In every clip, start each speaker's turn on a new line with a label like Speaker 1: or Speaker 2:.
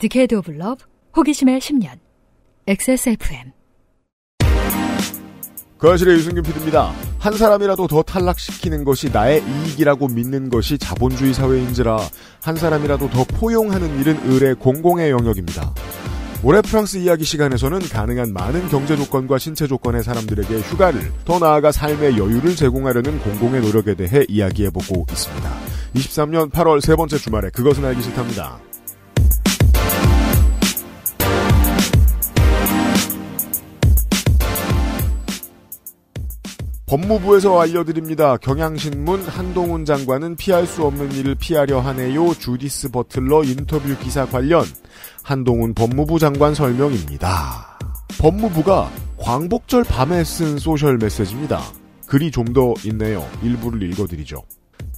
Speaker 1: 디케이드 오브 러브 호기심의 10년 XSFM
Speaker 2: 거실의 유승균 PD입니다.
Speaker 1: 한 사람이라도
Speaker 2: 더 탈락시키는 것이 나의 이익이라고 믿는 것이 자본주의 사회인지라 한 사람이라도 더 포용하는 일은 을의 공공의 영역입니다. 올해 프랑스 이야기 시간에서는 가능한 많은 경제 조건과 신체 조건의 사람들에게 휴가를 더 나아가 삶의 여유를 제공하려는 공공의 노력에 대해 이야기해보고 있습니다. 23년 8월 세 번째 주말에 그것은 알기 싫답니다. 법무부에서 알려드립니다. 경향신문 한동훈 장관은 피할 수 없는 일을 피하려 하네요. 주디스 버틀러 인터뷰 기사 관련 한동훈 법무부 장관 설명입니다. 법무부가 광복절 밤에 쓴 소셜 메시지입니다. 글이 좀 더 있네요. 일부를 읽어드리죠.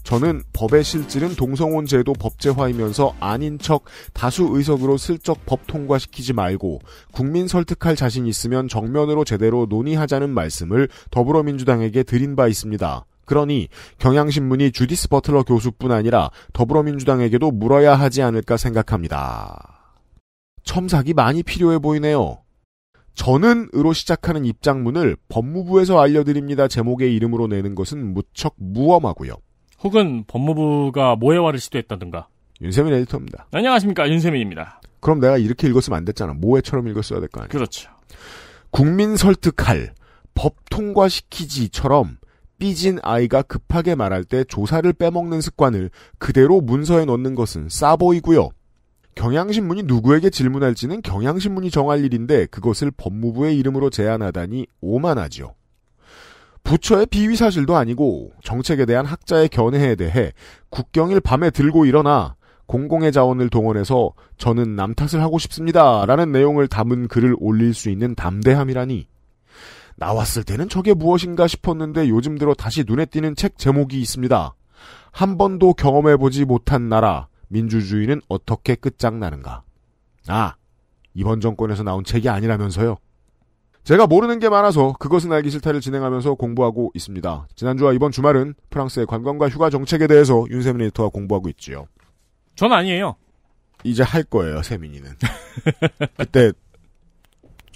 Speaker 2: 저는 법의 실질은 동성혼 제도 법제화이면서 아닌 척 다수 의석으로 슬쩍 법 통과시키지 말고 국민 설득할 자신 있으면 정면으로 제대로 논의하자는 말씀을 더불어민주당에게 드린 바 있습니다. 그러니 경향신문이 주디스 버틀러 교수뿐 아니라 더불어민주당에게도 물어야 하지 않을까 생각합니다. 첨삭이 많이 필요해 보이네요. 저는으로 시작하는 입장문을 법무부에서 알려드립니다 제목의 이름으로 내는 것은
Speaker 3: 무척 무엄하고요. 혹은 법무부가 모해화를 시도했다든가. 윤세민 에디터입니다. 안녕하십니까 윤세민입니다. 그럼 내가 이렇게 읽었으면 안 됐잖아. 모해처럼 읽었어야 될 거 아니야. 그렇죠.
Speaker 2: 국민 설득할 법 통과시키지처럼 삐진 아이가 급하게 말할 때 조사를 빼먹는 습관을 그대로 문서에 넣는 것은 싸 보이고요. 경향신문이 누구에게 질문할지는 경향신문이 정할 일인데 그것을 법무부의 이름으로 제안하다니 오만하죠. 부처의 비위 사실도 아니고 정책에 대한 학자의 견해에 대해 국경일 밤에 들고 일어나 공공의 자원을 동원해서 저는 남 탓을 하고 싶습니다. 라는 내용을 담은 글을 올릴 수 있는 담대함이라니. 나왔을 때는 저게 무엇인가 싶었는데 요즘 들어 다시 눈에 띄는 책 제목이 있습니다. 한 번도 경험해보지 못한 나라, 민주주의는 어떻게 끝장나는가. 아, 이번 정권에서 나온 책이 아니라면서요. 제가 모르는 게 많아서 그것은 알기 싫다를 진행하면서 공부하고 있습니다. 지난주와 이번 주말은 프랑스의 관광과 휴가 정책에 대해서 윤세민 리터와 공부하고 있지요. 전 아니에요. 이제 할 거예요, 세민이는. 그때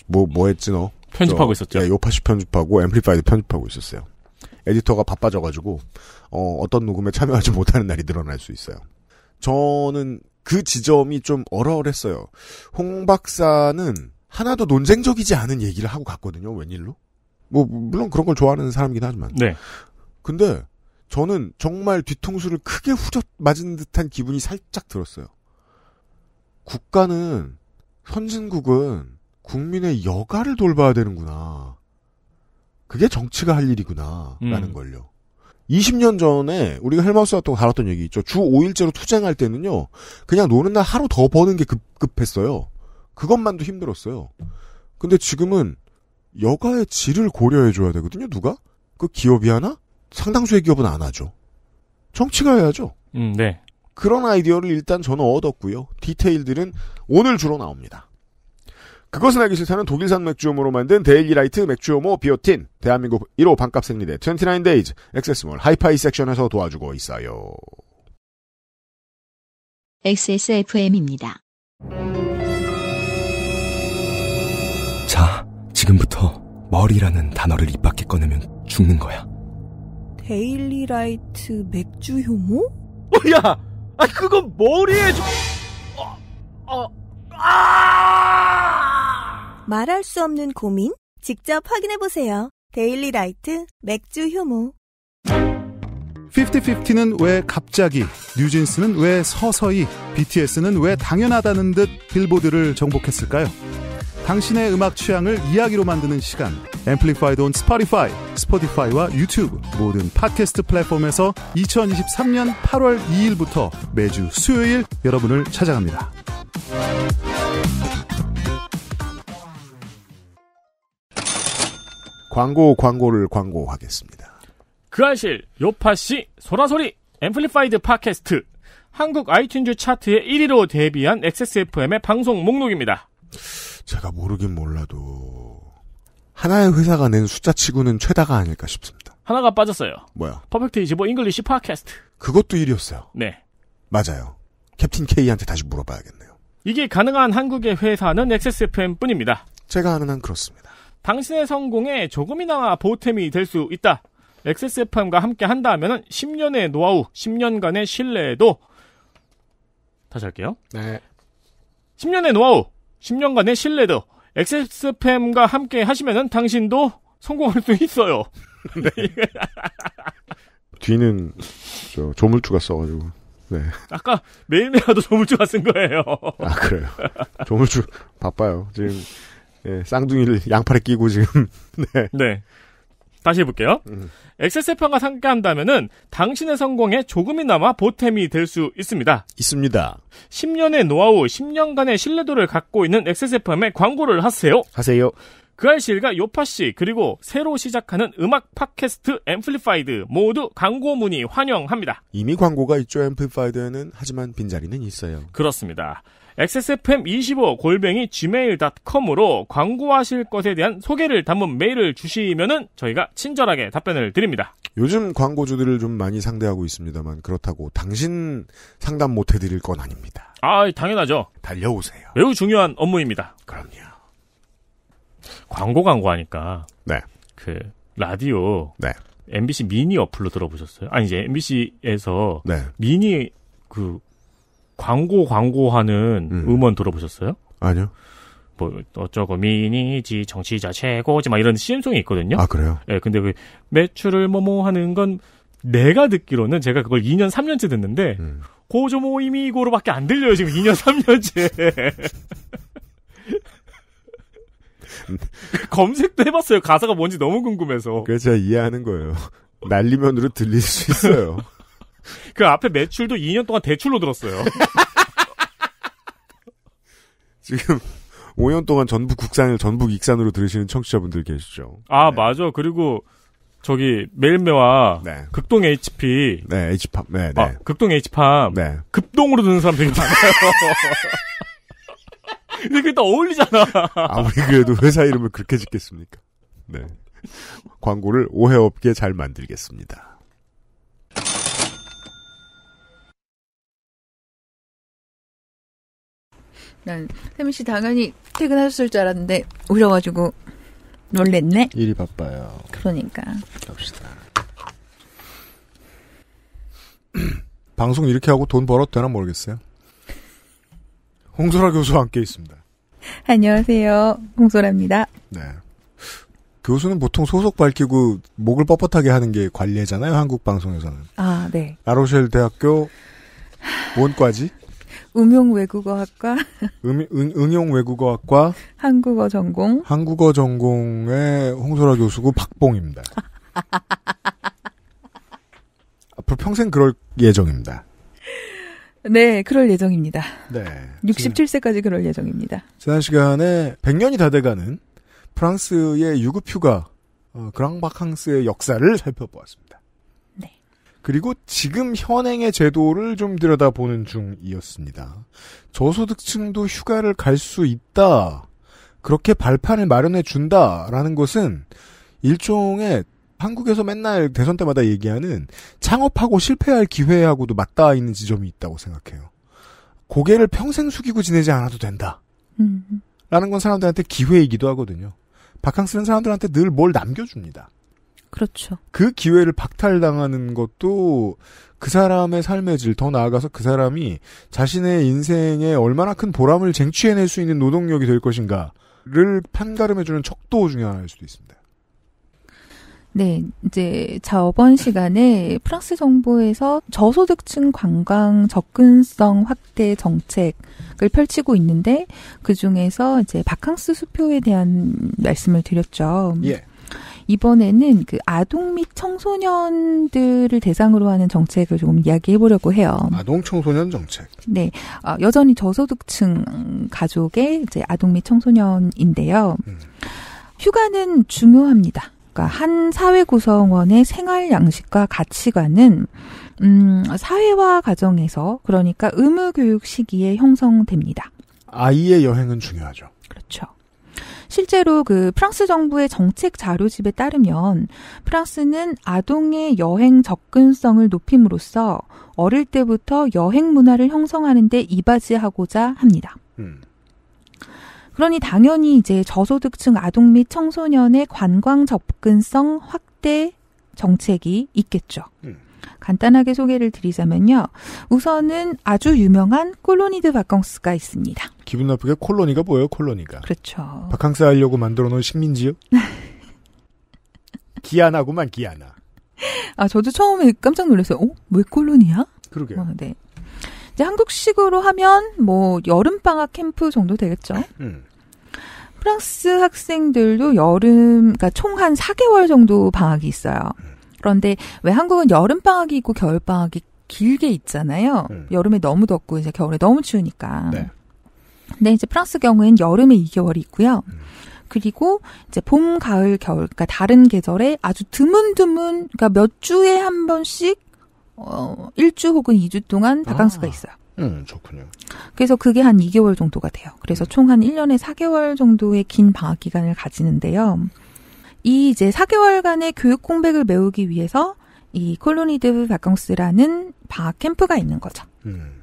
Speaker 2: 뭐, 뭐 했지 너? 편집하고 저, 있었죠. 예, 요파시 편집하고 앰플리파이드 편집하고 있었어요. 에디터가 바빠져가지고 어, 어떤 녹음에 참여하지 못하는 날이 늘어날 수 있어요. 저는 그 지점이 좀 얼얼했어요. 홍 박사는 하나도 논쟁적이지 않은 얘기를 하고 갔거든요. 웬일로? 뭐 물론 그런 걸 좋아하는 사람이긴 하지만. 네. 근데 저는 정말 뒤통수를 크게 후려 맞은 듯한 기분이 살짝 들었어요. 국가는 선진국은 국민의 여가를 돌봐야 되는구나. 그게 정치가 할 일이구나. 음. 라는 걸요. 20년 전에 우리가 헬마우스와 또 다뤘던 얘기 있죠. 주 5일제로 투쟁할 때는요. 그냥 노는 날 하루 더 버는 게 급, 급했어요. 그것만도 힘들었어요. 근데 지금은 여가의 질을 고려해줘야 되거든요, 누가? 그 기업이 하나? 상당수의 기업은 안 하죠. 정치가 해야죠. 음, 네. 그런 아이디어를 일단 저는 얻었고요. 디테일들은 오늘 주로 나옵니다. 그것은 알기 싫다는 독일산 맥주음으로 만든 데일리라이트 맥주음모 비오틴 대한민국 1호 반값 생리대 29데이즈 액세스몰 하이파이 섹션에서 도와주고 있어요.
Speaker 1: XSFM입니다.
Speaker 2: 지금부터 머리라는 단어를 입 밖에 꺼내면 죽는 거야.
Speaker 1: 데일리 라이트 맥주 효모? 어, 야! 아, 그건 머리에 좀... 어, 어, 아! 말할 수 없는 고민? 직접 확인해보세요. 데일리 라이트 맥주 효모.
Speaker 2: 50-50는 왜 갑자기, 뉴진스는 왜 서서히, BTS는 왜 당연하다는 듯 빌보드를 정복했을까요? 당신의 음악 취향을 이야기로 만드는 시간 앰플리파이드 온 스파티파이 스포티파이와 유튜브 모든 팟캐스트 플랫폼에서 2023년 8월 2일부터 매주 수요일 여러분을 찾아갑니다. 광고 광고를 광고하겠습니다.
Speaker 3: 그 아실 요파씨 소라소리 앰플리파이드 팟캐스트 한국 아이튠즈 차트의 1위로 데뷔한 XSFM의 방송 목록입니다.
Speaker 2: 제가 모르긴 몰라도 하나의 회사가 낸 숫자치고는 최다가 아닐까 싶습니다.
Speaker 3: 하나가 빠졌어요. 뭐야? 퍼펙트 25 잉글리시 팟캐스트. 그것도 1위였어요.
Speaker 2: 네. 맞아요. 캡틴 K한테 다시 물어봐야겠네요.
Speaker 3: 이게 가능한 한국의 회사는 XSFM뿐입니다. 제가 아는 한 그렇습니다. 당신의 성공에 조금이나마 보탬이 될 수 있다. XSFM과 함께 한다면 10년의 노하우, 10년간의 신뢰도 다시 할게요. 네. 10년의 노하우, 10년간의 신뢰도 엑세스팸과 함께 하시면은 당신도 성공할 수 있어요. 네.
Speaker 2: 뒤는 저 조물주가 써가지고. 네.
Speaker 3: 아까 매일매일하도 조물주가 쓴 거예요. 아 그래요.
Speaker 2: 조물주 바빠요. 지금 예, 쌍둥이를 양팔에 끼고 지금. 네.
Speaker 3: 네. 다시 해볼게요. 음. XSFM과 함께한다면은 당신의 성공에 조금이나마 보탬이 될 수 있습니다. 있습니다. 10년의 노하우, 10년간의 신뢰도를 갖고 있는 XSFM에 광고를 하세요. 하세요. 그 알실과 요파씨 그리고 새로 시작하는 음악 팟캐스트 앰플리파이드 모두 광고 문의 환영합니다.
Speaker 2: 이미 광고가 있죠 앰플리파이드에는 하지만 빈자리는 있어요.
Speaker 3: 그렇습니다. xsfm25 골뱅이 gmail.com으로 광고하실 것에 대한 소개를 담은 메일을 주시면은 저희가 친절하게 답변을 드립니다. 요즘
Speaker 2: 광고주들을 좀 많이 상대하고 있습니다만 그렇다고 당신 상담 못 해드릴 건 아닙니다.
Speaker 3: 아 당연하죠. 달려오세요. 매우 중요한 업무입니다. 그럼요. 광고 광고하니까 네. 그 라디오 네. MBC 미니 어플로 들어보셨어요? 아니 이제 MBC에서 네. 미니 그 광고 광고하는 음. 음원 들어보셨어요? 아니요. 뭐 어쩌고 미니지 정치자 최고지 막 이런 CM송이 있거든요. 아 그래요? 예, 근데 그 매출을 뭐뭐 하는 건 내가 듣기로는 제가 그걸 2년 3년째 듣는데 음. 고조모 이미고로밖에 안 들려요 지금 2년 3년째. 검색도 해봤어요. 가사가 뭔지 너무 궁금해서.
Speaker 2: 그래서 제가 이해하는 거예요. 날리면으로 들릴 수 있어요.
Speaker 3: 그 앞에 매출도 2년 동안 대출로 들었어요.
Speaker 2: 지금 5년 동안 전북 국산을 전북 익산으로 들으시는 청취자분들 계시죠.
Speaker 3: 아, 네. 맞아. 그리고 저기 매일매와 네. 극동 HP 네, H팜. 네, 네. 아, 극동 H팜. 네. 급동으로 듣는 사람 되게 많아요. 근데 그게 또 어울리잖아. 아무리
Speaker 2: 그래도 회사 이름을 그렇게 짓겠습니까? 네. 광고를 오해 없게 잘 만들겠습니다.
Speaker 1: 난 세민 씨 당연히 퇴근하셨을 줄 알았는데 오셔가지고 놀랬네.
Speaker 2: 일이 바빠요. 그러니까. 갑시다. 방송 이렇게 하고 돈 벌어도 되나 모르겠어요. 홍소라 교수와 함께 있습니다.
Speaker 1: 안녕하세요. 홍소라입니다. 네.
Speaker 2: 교수는 보통 소속 밝히고 목을 뻣뻣하게 하는 게 관례잖아요. 한국 방송에서는.
Speaker 1: 아, 네.
Speaker 2: 아로셸 대학교 뭔과지?
Speaker 1: 음용 외국어학과
Speaker 2: 음, 응, 응용 외국어학과
Speaker 1: 한국어 전공 한국어
Speaker 2: 전공의 홍소라 교수고 박봉입니다. 앞으로 평생 그럴 예정입니다.
Speaker 1: 네, 그럴 예정입니다. 네. 67세까지 그럴 예정입니다.
Speaker 2: 지난 시간에 100년이 다 돼가는 프랑스의 유급 휴가 어, 그랑바캉스의 역사를 살펴보았습니다. 그리고 지금 현행의 제도를 좀 들여다보는 중이었습니다. 저소득층도 휴가를 갈 수 있다. 그렇게 발판을 마련해 준다라는 것은 일종의 한국에서 맨날 대선 때마다 얘기하는 창업하고 실패할 기회하고도 맞닿아 있는 지점이 있다고 생각해요. 고개를 평생 숙이고 지내지 않아도 된다. 음. 라는 건 사람들한테 기회이기도 하거든요. 바캉스는 사람들한테 늘 뭘 남겨줍니다. 그렇죠. 그 기회를 박탈당하는 것도 그 사람의 삶의 질, 더 나아가서 그 사람이 자신의 인생에 얼마나 큰 보람을 쟁취해낼 수 있는 노동력이 될 것인가를 판가름해주는 척도 중요할 수도 있습니다.
Speaker 1: 네, 이제 저번 시간에 프랑스 정부에서 저소득층 관광 접근성 확대 정책을 펼치고 있는데 그 중에서 이제 바캉스 수표에 대한 말씀을 드렸죠. 예. 이번에는 그 아동 및 청소년들을 대상으로 하는 정책을 조금 이야기해 보려고 해요. 아동 청소년 정책. 네. 어, 여전히 저소득층 가족의 이제 아동 및 청소년인데요. 음. 휴가는 중요합니다. 그러니까 한 사회 구성원의 생활 양식과 가치관은 음, 사회와 가정에서 그러니까 의무 교육 시기에 형성됩니다. 아이의 여행은 중요하죠. 그렇죠. 실제로 그 프랑스 정부의 정책 자료집에 따르면 프랑스는 아동의 여행 접근성을 높임으로써 어릴 때부터 여행 문화를 형성하는 데 이바지하고자 합니다. 음. 그러니 당연히 이제 저소득층 아동 및 청소년의 관광 접근성 확대 정책이 있겠죠. 음. 간단하게 소개를 드리자면요. 우선은 아주 유명한 콜로니드 바캉스가 있습니다.
Speaker 2: 기분 나쁘게 콜로니가 뭐예요? 콜로니가.
Speaker 1: 그렇죠.
Speaker 2: 바캉스 하려고 만들어 놓은
Speaker 1: 식민지요? 기아나구만 기아나. 아 저도 처음에 깜짝 놀랐어요. 어? 왜 콜로니야? 그러게요. 어, 네. 이제 한국식으로 하면 뭐 여름 방학 캠프 정도 되겠죠. 음. 프랑스 학생들도 여름, 그러니까 총 한 4개월 정도 방학이 있어요. 음. 그런데 왜 한국은 여름방학이 있고 겨울방학이 길게 있잖아요. 음. 여름에 너무 덥고 이제 겨울에 너무 추우니까. 네. 근데 이제 프랑스 경우에는 여름에 2개월이 있고요. 음. 그리고 이제 봄, 가을, 겨울, 그러니까 다른 계절에 아주 드문드문, 그러니까 몇 주에 한 번씩 어일주 혹은 2주 동안 바캉스가 아. 있어요. 음, 좋군요. 그래서 그게 한 2개월 정도가 돼요. 그래서 음. 총한 1년에 4개월 정도의 긴 방학 기간을 가지는데요. 이 이제 4개월간의 교육 공백을 메우기 위해서 이 콜로니드 바캉스라는 방학 캠프가 있는 거죠. 음.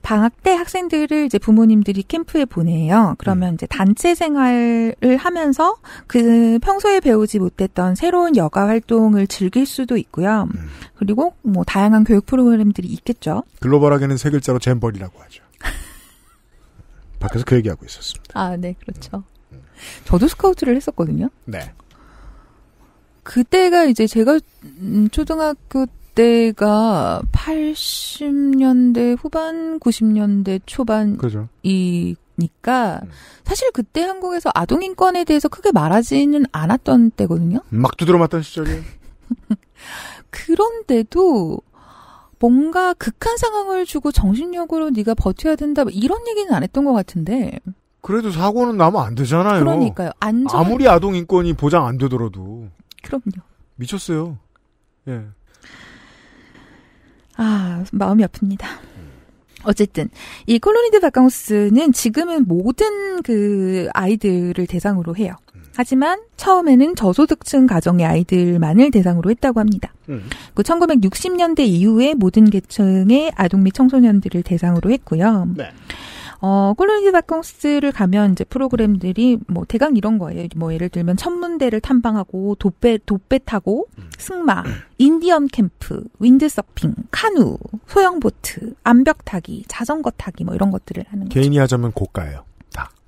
Speaker 1: 방학 때 학생들을 이제 부모님들이 캠프에 보내요. 그러면 음. 이제 단체 생활을 하면서 그 평소에 배우지 못했던 새로운 여가 활동을 즐길 수도 있고요. 음. 그리고 뭐 다양한 교육 프로그램들이 있겠죠.
Speaker 2: 글로벌하게는 세 글자로 잼벌이라고 하죠. 밖에서 그 얘기하고 있었습니다.
Speaker 1: 아, 네, 그렇죠. 음. 저도 스카우트를 했었거든요. 네. 그때가 이제 제가 음, 초등학교 때가 80년대 후반, 90년대 초반이니까 음. 사실 그때 한국에서 아동 인권에 대해서 크게 말하지는 않았던 때거든요.
Speaker 2: 음, 막 두드려 맞던 시절이에요.
Speaker 1: 그런데도 뭔가 극한 상황을 주고 정신력으로 네가 버텨야 된다 뭐 이런 얘기는 안 했던 것 같은데. 그래도
Speaker 2: 사고는 나면 안 되잖아요. 그러니까요. 안전 아무리 아동 인권이 보장 안 되더라도. 그럼요. 미쳤어요. 예.
Speaker 1: 아, 마음이 아픕니다. 음. 어쨌든 이 콜로니드 바캉스는 지금은 모든 그 아이들을 대상으로 해요. 음. 하지만 처음에는 저소득층 가정의 아이들만을 대상으로 했다고 합니다. 음. 그 1960년대 이후에 모든 계층의 아동 및 청소년들을 대상으로 했고요. 네. 어, 콜로니즈닷 컴스를 가면 이제 프로그램들이 뭐 대강 이런 거예요. 뭐 예를 들면 천문대를 탐방하고 도배 도배 타고 승마, 인디언 캠프, 윈드서핑, 카누, 소형 보트, 암벽 타기, 자전거 타기 뭐 이런 것들을 하는
Speaker 2: 거죠. 개인이 하자면 고가예요.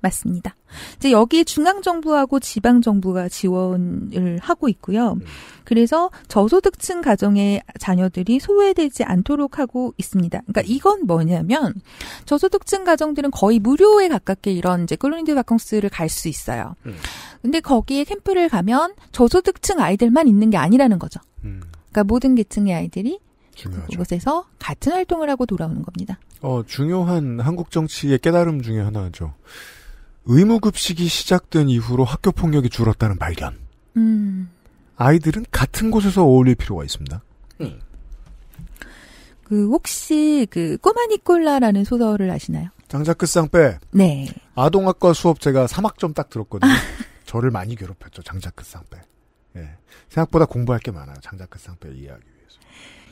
Speaker 1: 맞습니다. 이제 여기에 중앙 정부하고 지방 정부가 지원을 하고 있고요. 네. 그래서 저소득층 가정의 자녀들이 소외되지 않도록 하고 있습니다. 그러니까 이건 뭐냐면 저소득층 가정들은 거의 무료에 가깝게 이런 이제 콜로니드 바캉스를 갈 수 있어요. 네. 근데 거기에 캠프를 가면 저소득층 아이들만 있는 게 아니라는 거죠. 음. 그러니까 모든 계층의 아이들이 중요하죠. 그곳에서 같은 활동을 하고 돌아오는 겁니다.
Speaker 2: 어, 중요한 한국 정치의 깨달음 중에 하나죠. 의무급식이 시작된 이후로 학교 폭력이 줄었다는 발견. 음. 아이들은 같은 곳에서 어울릴 필요가 있습니다.
Speaker 1: 네. 그 혹시 그 꼬마 니콜라라는 소설을 아시나요?
Speaker 2: 장자크상빼. 네. 아동학과 수업 제가 3학점 딱 들었거든요. 저를 많이 괴롭혔죠. 장자크상빼. 예. 생각보다 공부할 게 많아요. 장자크상빼 이해하기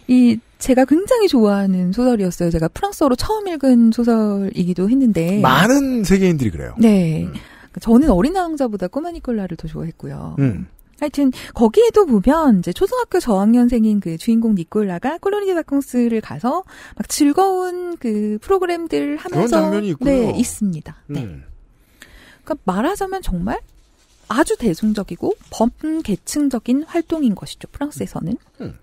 Speaker 1: 이 제가 굉장히 좋아하는 소설이었어요. 제가 프랑스어로 처음 읽은 소설이기도 했는데 많은
Speaker 2: 세계인들이 그래요. 네.
Speaker 1: 음. 저는 어린 왕자보다 꼬마 니콜라를 더 좋아했고요. 음. 하여튼 거기에도 보면 이제 초등학교 저학년생인 그 주인공 니콜라가 콜로니 다콩스를 가서 막 즐거운 그 프로그램들 하면서 네 있습니다. 네. 음. 네. 그러니까 말하자면 정말 아주 대중적이고 범계층적인 활동인 것이죠 프랑스에서는. 음.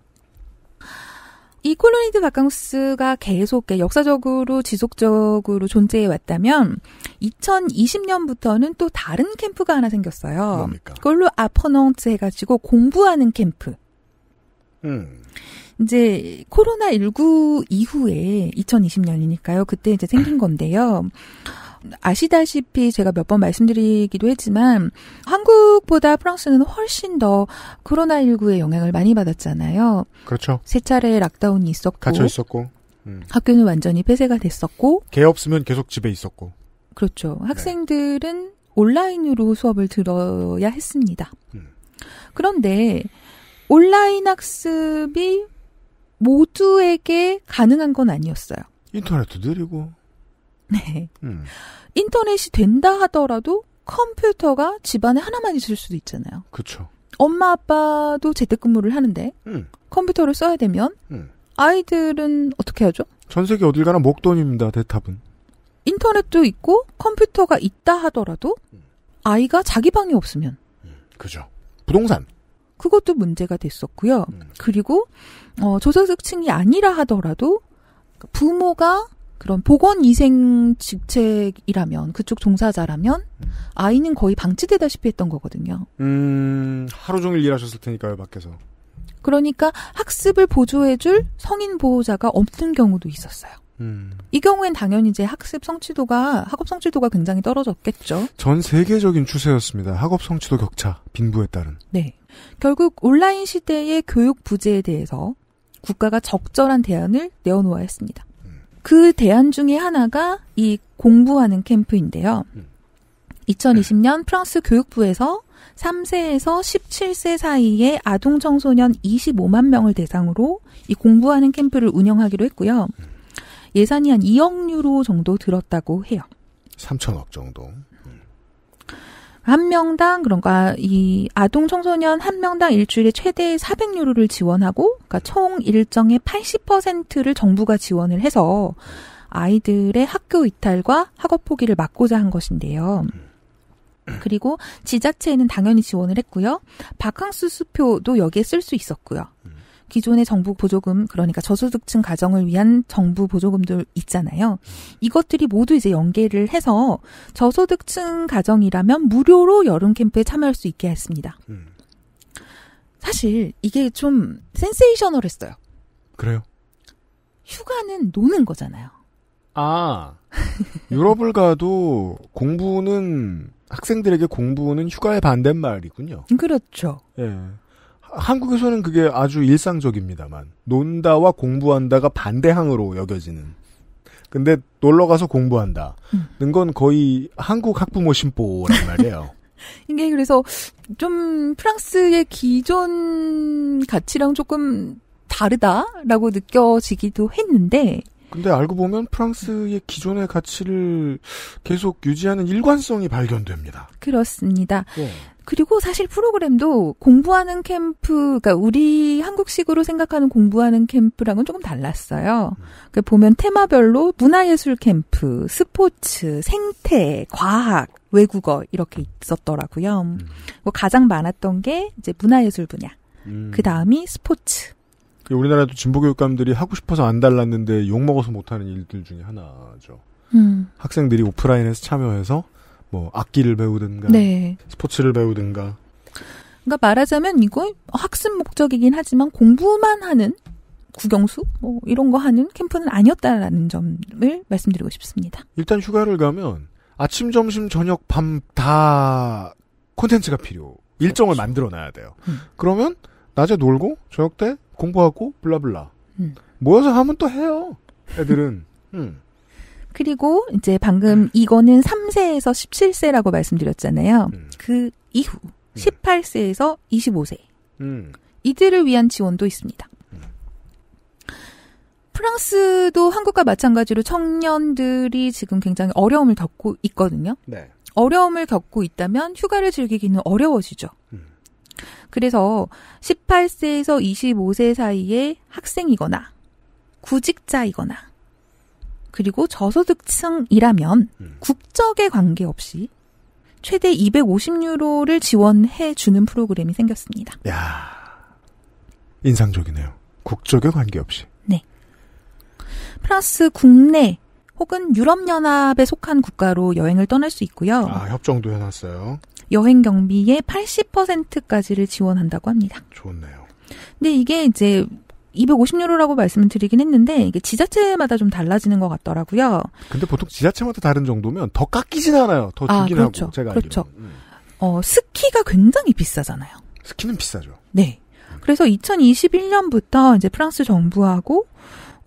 Speaker 1: 이 콜로니드 바캉스가 계속 역사적으로 지속적으로 존재해 왔다면 2020년부터는 또 다른 캠프가 하나 생겼어요. 뭡니까? 콜로 아퍼넌트 해가지고 공부하는 캠프. 음. 이제 코로나 19 이후에 2020년이니까요. 그때 이제 생긴 건데요. 아시다시피 제가 몇 번 말씀드리기도 했지만 한국보다 프랑스는 훨씬 더 코로나19의 영향을 많이 받았잖아요. 그렇죠. 세 차례 락다운이 있었고. 갇혀 있었고. 음. 학교는 완전히 폐쇄가 됐었고.
Speaker 2: 개 없으면 계속 집에 있었고.
Speaker 1: 그렇죠. 학생들은 네. 온라인으로 수업을 들어야 했습니다. 음. 그런데 온라인 학습이 모두에게 가능한 건 아니었어요.
Speaker 2: 인터넷도 느리고.
Speaker 1: 네. 음. 인터넷이 된다 하더라도 컴퓨터가 집안에 하나만 있을 수도 있잖아요. 그렇죠. 엄마 아빠도 재택근무를 하는데 음. 컴퓨터를 써야 되면 음. 아이들은
Speaker 2: 어떻게 하죠? 전 세계 어딜 가나 목돈입니다. 대답은.
Speaker 1: 인터넷도 있고 컴퓨터가 있다 하더라도 아이가 자기 방이 없으면 음, 그죠. 부동산. 그것도 문제가 됐었고요. 음. 그리고 어, 조소득층이 아니라 하더라도 부모가 그런 보건위생 직책이라면 그쪽 종사자라면 음. 아이는 거의 방치되다시피 했던 거거든요.
Speaker 2: 음, 하루 종일 일하셨을 테니까요, 밖에서.
Speaker 1: 그러니까 학습을 보조해줄 성인 보호자가 없는 경우도 있었어요. 음. 이 경우엔 당연히 이제 학습 성취도가 학업 성취도가 굉장히 떨어졌겠죠.
Speaker 2: 전 세계적인 추세였습니다. 학업 성취도 격차, 빈부에 따른.
Speaker 1: 네. 결국 온라인 시대의 교육 부재에 대해서 국가가 적절한 대안을 내어놓아야 했습니다. 그 대안 중에 하나가 이 공부하는 캠프인데요. 2020년 음. 프랑스 교육부에서 3세에서 17세 사이의 아동 청소년 25만 명을 대상으로 이 공부하는 캠프를 운영하기로 했고요. 음. 예산이 한 2억 유로 정도 들었다고 해요. 3천억 정도. 한 명당 그런가 아, 이 아동 청소년 한 명당 일주일에 최대 400유로를 지원하고 그러니까 총 일정의 80%를 정부가 지원을 해서 아이들의 학교 이탈과 학업 포기를 막고자 한 것인데요. 그리고 지자체에는 당연히 지원을 했고요. 바캉스 수표도 여기에 쓸 수 있었고요. 기존의 정부 보조금 그러니까 저소득층 가정을 위한 정부 보조금들 있잖아요. 이것들이 모두 이제 연계를 해서 저소득층 가정이라면 무료로 여름 캠프에 참여할 수 있게 했습니다. 음. 사실 이게 좀 센세이셔널했어요. 그래요? 휴가는 노는 거잖아요.
Speaker 2: 아 유럽을 가도 공부는 학생들에게 공부는 휴가의 반대말이군요.
Speaker 1: 그렇죠.
Speaker 2: 예. 한국에서는 그게 아주 일상적입니다만 논다와 공부한다가 반대항으로 여겨지는. 근데 놀러 가서 공부한다는 음. 건 거의 한국 학부모 심보란 말이에요.
Speaker 1: 이게 그래서 좀 프랑스의 기존 가치랑 조금 다르다라고 느껴지기도 했는데 근데 알고 보면 프랑스의 기존의
Speaker 2: 가치를 계속 유지하는 일관성이 발견됩니다.
Speaker 1: 그렇습니다. 네. 그리고 사실 프로그램도 공부하는 캠프, 그러니까 우리 한국식으로 생각하는 공부하는 캠프랑은 조금 달랐어요. 그 보면 테마별로 문화예술 캠프, 스포츠, 생태, 과학, 외국어 이렇게 있었더라고요. 음. 뭐 가장 많았던 게 이제 문화예술 분야. 음. 그 다음이 스포츠.
Speaker 2: 우리나라도 진보교육감들이 하고 싶어서 안 달랐는데 욕먹어서 못하는 일들 중에 하나죠. 음. 학생들이 오프라인에서 참여해서 뭐 악기를 배우든가 네. 스포츠를 배우든가
Speaker 1: 그러니까 말하자면 이거 학습 목적이긴 하지만 공부만 하는 국영수 뭐 이런 거 하는 캠프는 아니었다라는 점을 말씀드리고 싶습니다.
Speaker 2: 일단 휴가를 가면 아침, 점심, 저녁, 밤 다 콘텐츠가 필요. 일정을 그렇죠. 만들어 놔야 돼요. 음. 그러면 낮에 놀고 저녁 때 공부하고 블라블라.
Speaker 1: 음. 모여서 하면 또 해요.
Speaker 2: 애들은. 음.
Speaker 1: 그리고 이제 방금 음. 이거는 3세에서 17세라고 말씀드렸잖아요. 음. 그 이후 18세에서 음. 25세. 음. 이들을 위한 지원도 있습니다. 프랑스도 한국과 마찬가지로 청년들이 지금 굉장히 어려움을 겪고 있거든요. 네. 어려움을 겪고 있다면 휴가를 즐기기는 어려워지죠. 음. 그래서 18세에서 25세 사이에 학생이거나 구직자이거나 그리고 저소득층이라면 음. 국적에 관계없이 최대 250유로를 지원해 주는 프로그램이 생겼습니다.
Speaker 2: 야 인상적이네요. 국적에 관계없이.
Speaker 1: 네. 프랑스 국내 혹은 유럽연합에 속한 국가로 여행을 떠날 수 있고요.
Speaker 2: 아, 협정도 해놨어요.
Speaker 1: 여행 경비의 80%까지를 지원한다고 합니다. 좋네요. 근데 이게 이제 250유로라고 말씀을 드리긴 했는데 이게 지자체마다 좀 달라지는 것 같더라고요.
Speaker 2: 근데 보통 지자체마다 다른 정도면 더 깎이진 않아요. 더 주긴 아, 그렇죠. 하고 제가 그렇죠.
Speaker 1: 음. 어, 스키가 굉장히 비싸잖아요. 스키는 비싸죠. 네. 그래서 2021년부터 이제 프랑스 정부하고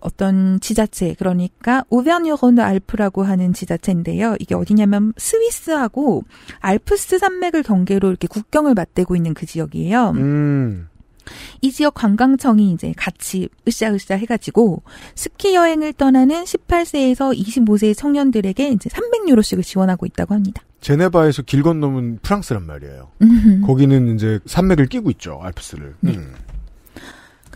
Speaker 1: 어떤 지자체 그러니까 오베르니어건드 알프라고 하는 지자체인데요. 이게 어디냐면 스위스하고 알프스 산맥을 경계로 이렇게 국경을 맞대고 있는 그 지역이에요. 음. 이 지역 관광청이 이제 같이 으쌰으쌰 해가지고 스키 여행을 떠나는 18세에서 25세의 청년들에게 이제 300유로씩을 지원하고 있다고 합니다.
Speaker 2: 제네바에서 길 건너면 프랑스란 말이에요. 음. 거기는 이제 산맥을 끼고 있죠, 알프스를. 네. 음.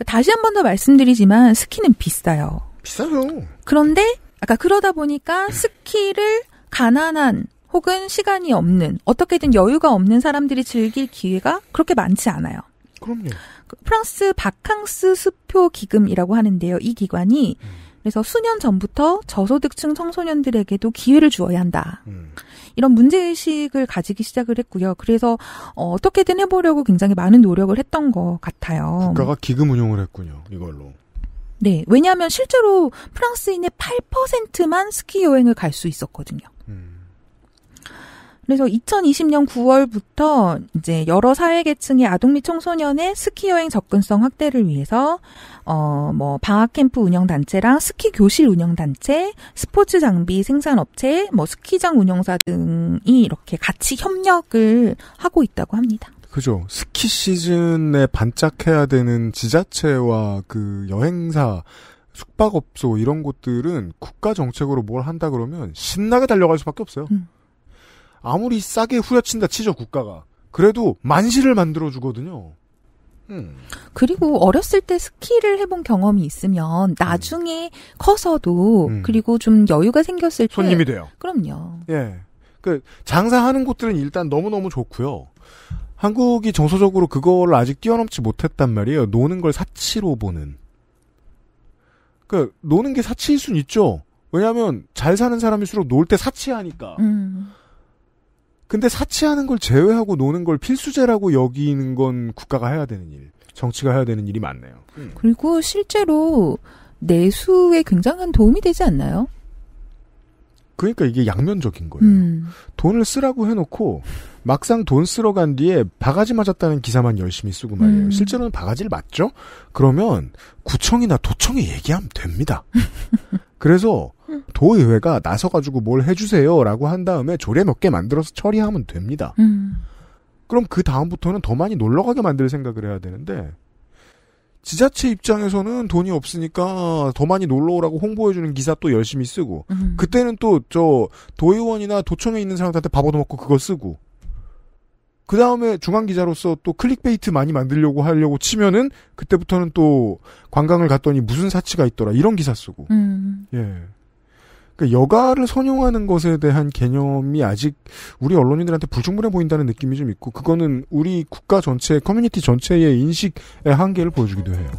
Speaker 1: 그 다시 한 번 더 말씀드리지만 스키는 비싸요. 비싸요. 그런데 아까 그러다 보니까 스키를 가난한 혹은 시간이 없는 어떻게든 여유가 없는 사람들이 즐길 기회가 그렇게 많지 않아요. 그럼요. 그 프랑스 바캉스 수표 기금이라고 하는데요. 이 기관이 음. 그래서 수년 전부터 저소득층 청소년들에게도 기회를 주어야 한다. 음. 이런 문제의식을 가지기 시작을 했고요. 그래서 어, 어떻게든 해보려고 굉장히 많은 노력을 했던 것 같아요. 국가가
Speaker 2: 기금 운용을 했군요. 이걸로.
Speaker 1: 네. 왜냐하면 실제로 프랑스인의 8%만 스키 여행을 갈 수 있었거든요. 음. 그래서 2020년 9월부터 이제 여러 사회계층의 아동 및 청소년의 스키 여행 접근성 확대를 위해서 어뭐 방학 캠프 운영 단체랑 스키 교실 운영 단체, 스포츠 장비 생산 업체, 뭐 스키장 운영사 등이 이렇게 같이 협력을 하고 있다고 합니다.
Speaker 2: 그죠. 스키 시즌에 반짝해야 되는 지자체와 그 여행사 숙박업소 이런 곳들은 국가 정책으로 뭘 한다 그러면 신나게 달려갈 수밖에 없어요. 음. 아무리 싸게 후려친다 치죠 국가가. 그래도 만시를 만들어 주거든요.
Speaker 3: 음.
Speaker 1: 그리고 어렸을 때 스키를 해본 경험이 있으면 음. 나중에 음. 커서도 음. 그리고 좀 여유가 생겼을 때 손님이 돼요. 그럼요.
Speaker 2: 예. 그 장사하는 곳들은 일단 너무너무 좋고요. 한국이 정서적으로 그걸 아직 뛰어넘지 못했단 말이에요. 노는 걸 사치로 보는. 그 노는 게 사치일 순 있죠. 왜냐하면 잘 사는 사람일수록 놀 때 사치하니까. 음. 근데 사치하는 걸 제외하고 노는 걸 필수제라고 여기는 건 국가가 해야 되는 일, 정치가 해야 되는 일이 많네요.
Speaker 1: 음. 그리고 실제로 내수에 굉장한 도움이 되지 않나요?
Speaker 2: 그러니까 이게 양면적인 거예요. 음. 돈을 쓰라고 해놓고 막상 돈 쓰러 간 뒤에 바가지 맞았다는 기사만 열심히 쓰고 말이에요. 음. 실제로는 바가지를 맞죠? 그러면 구청이나 도청에 얘기하면 됩니다. 그래서 도의회가 나서가지고 뭘 해주세요라고 한 다음에 조례 몇 개 만들어서 처리하면 됩니다. 음. 그럼 그 다음부터는 더 많이 놀러가게 만들 생각을 해야 되는데 지자체 입장에서는 돈이 없으니까 더 많이 놀러 오라고 홍보해주는 기사 또 열심히 쓰고 음. 그때는 또 저 도의원이나 도청에 있는 사람들한테 밥 얻어먹고 그거 쓰고 그 다음에 중앙 기자로서 또 클릭베이트 많이 만들려고 하려고 치면은 그때부터는 또 관광을 갔더니 무슨 사치가 있더라 이런 기사 쓰고 음. 예. 그러니까 여가를 선용하는 것에 대한 개념이 아직 우리 언론인들한테 불충분해 보인다는 느낌이 좀 있고 그거는 우리 국가 전체 커뮤니티 전체의 인식의 한계를 보여주기도 해요.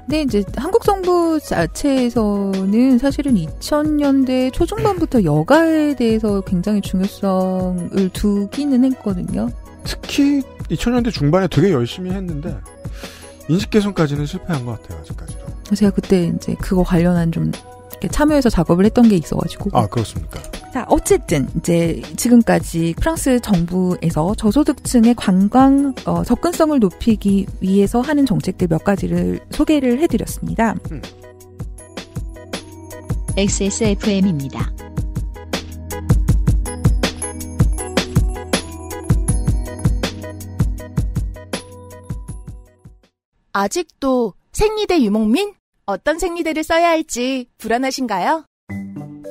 Speaker 1: 근데 네, 이제 한국 정부 자체에서는 사실은 2000년대 초중반부터 여가에 대해서 굉장히 중요성을 두기는 했거든요.
Speaker 2: 특히 2000년대 중반에 되게 열심히 했는데 인식 개선까지는 실패한 것 같아요
Speaker 1: 아직까지도. 제가 그때 이제 그거 관련한 좀 참여해서 작업을 했던 게 있어가지고. 아 그렇습니까? 자 어쨌든 이제 지금까지 프랑스 정부에서 저소득층의 관광 어, 접근성을 높이기 위해서 하는 정책들 몇 가지를 소개를 해드렸습니다. 음. XSFM입니다. 아직도 생리대 유목민? 어떤 생리대를 써야 할지 불안하신가요?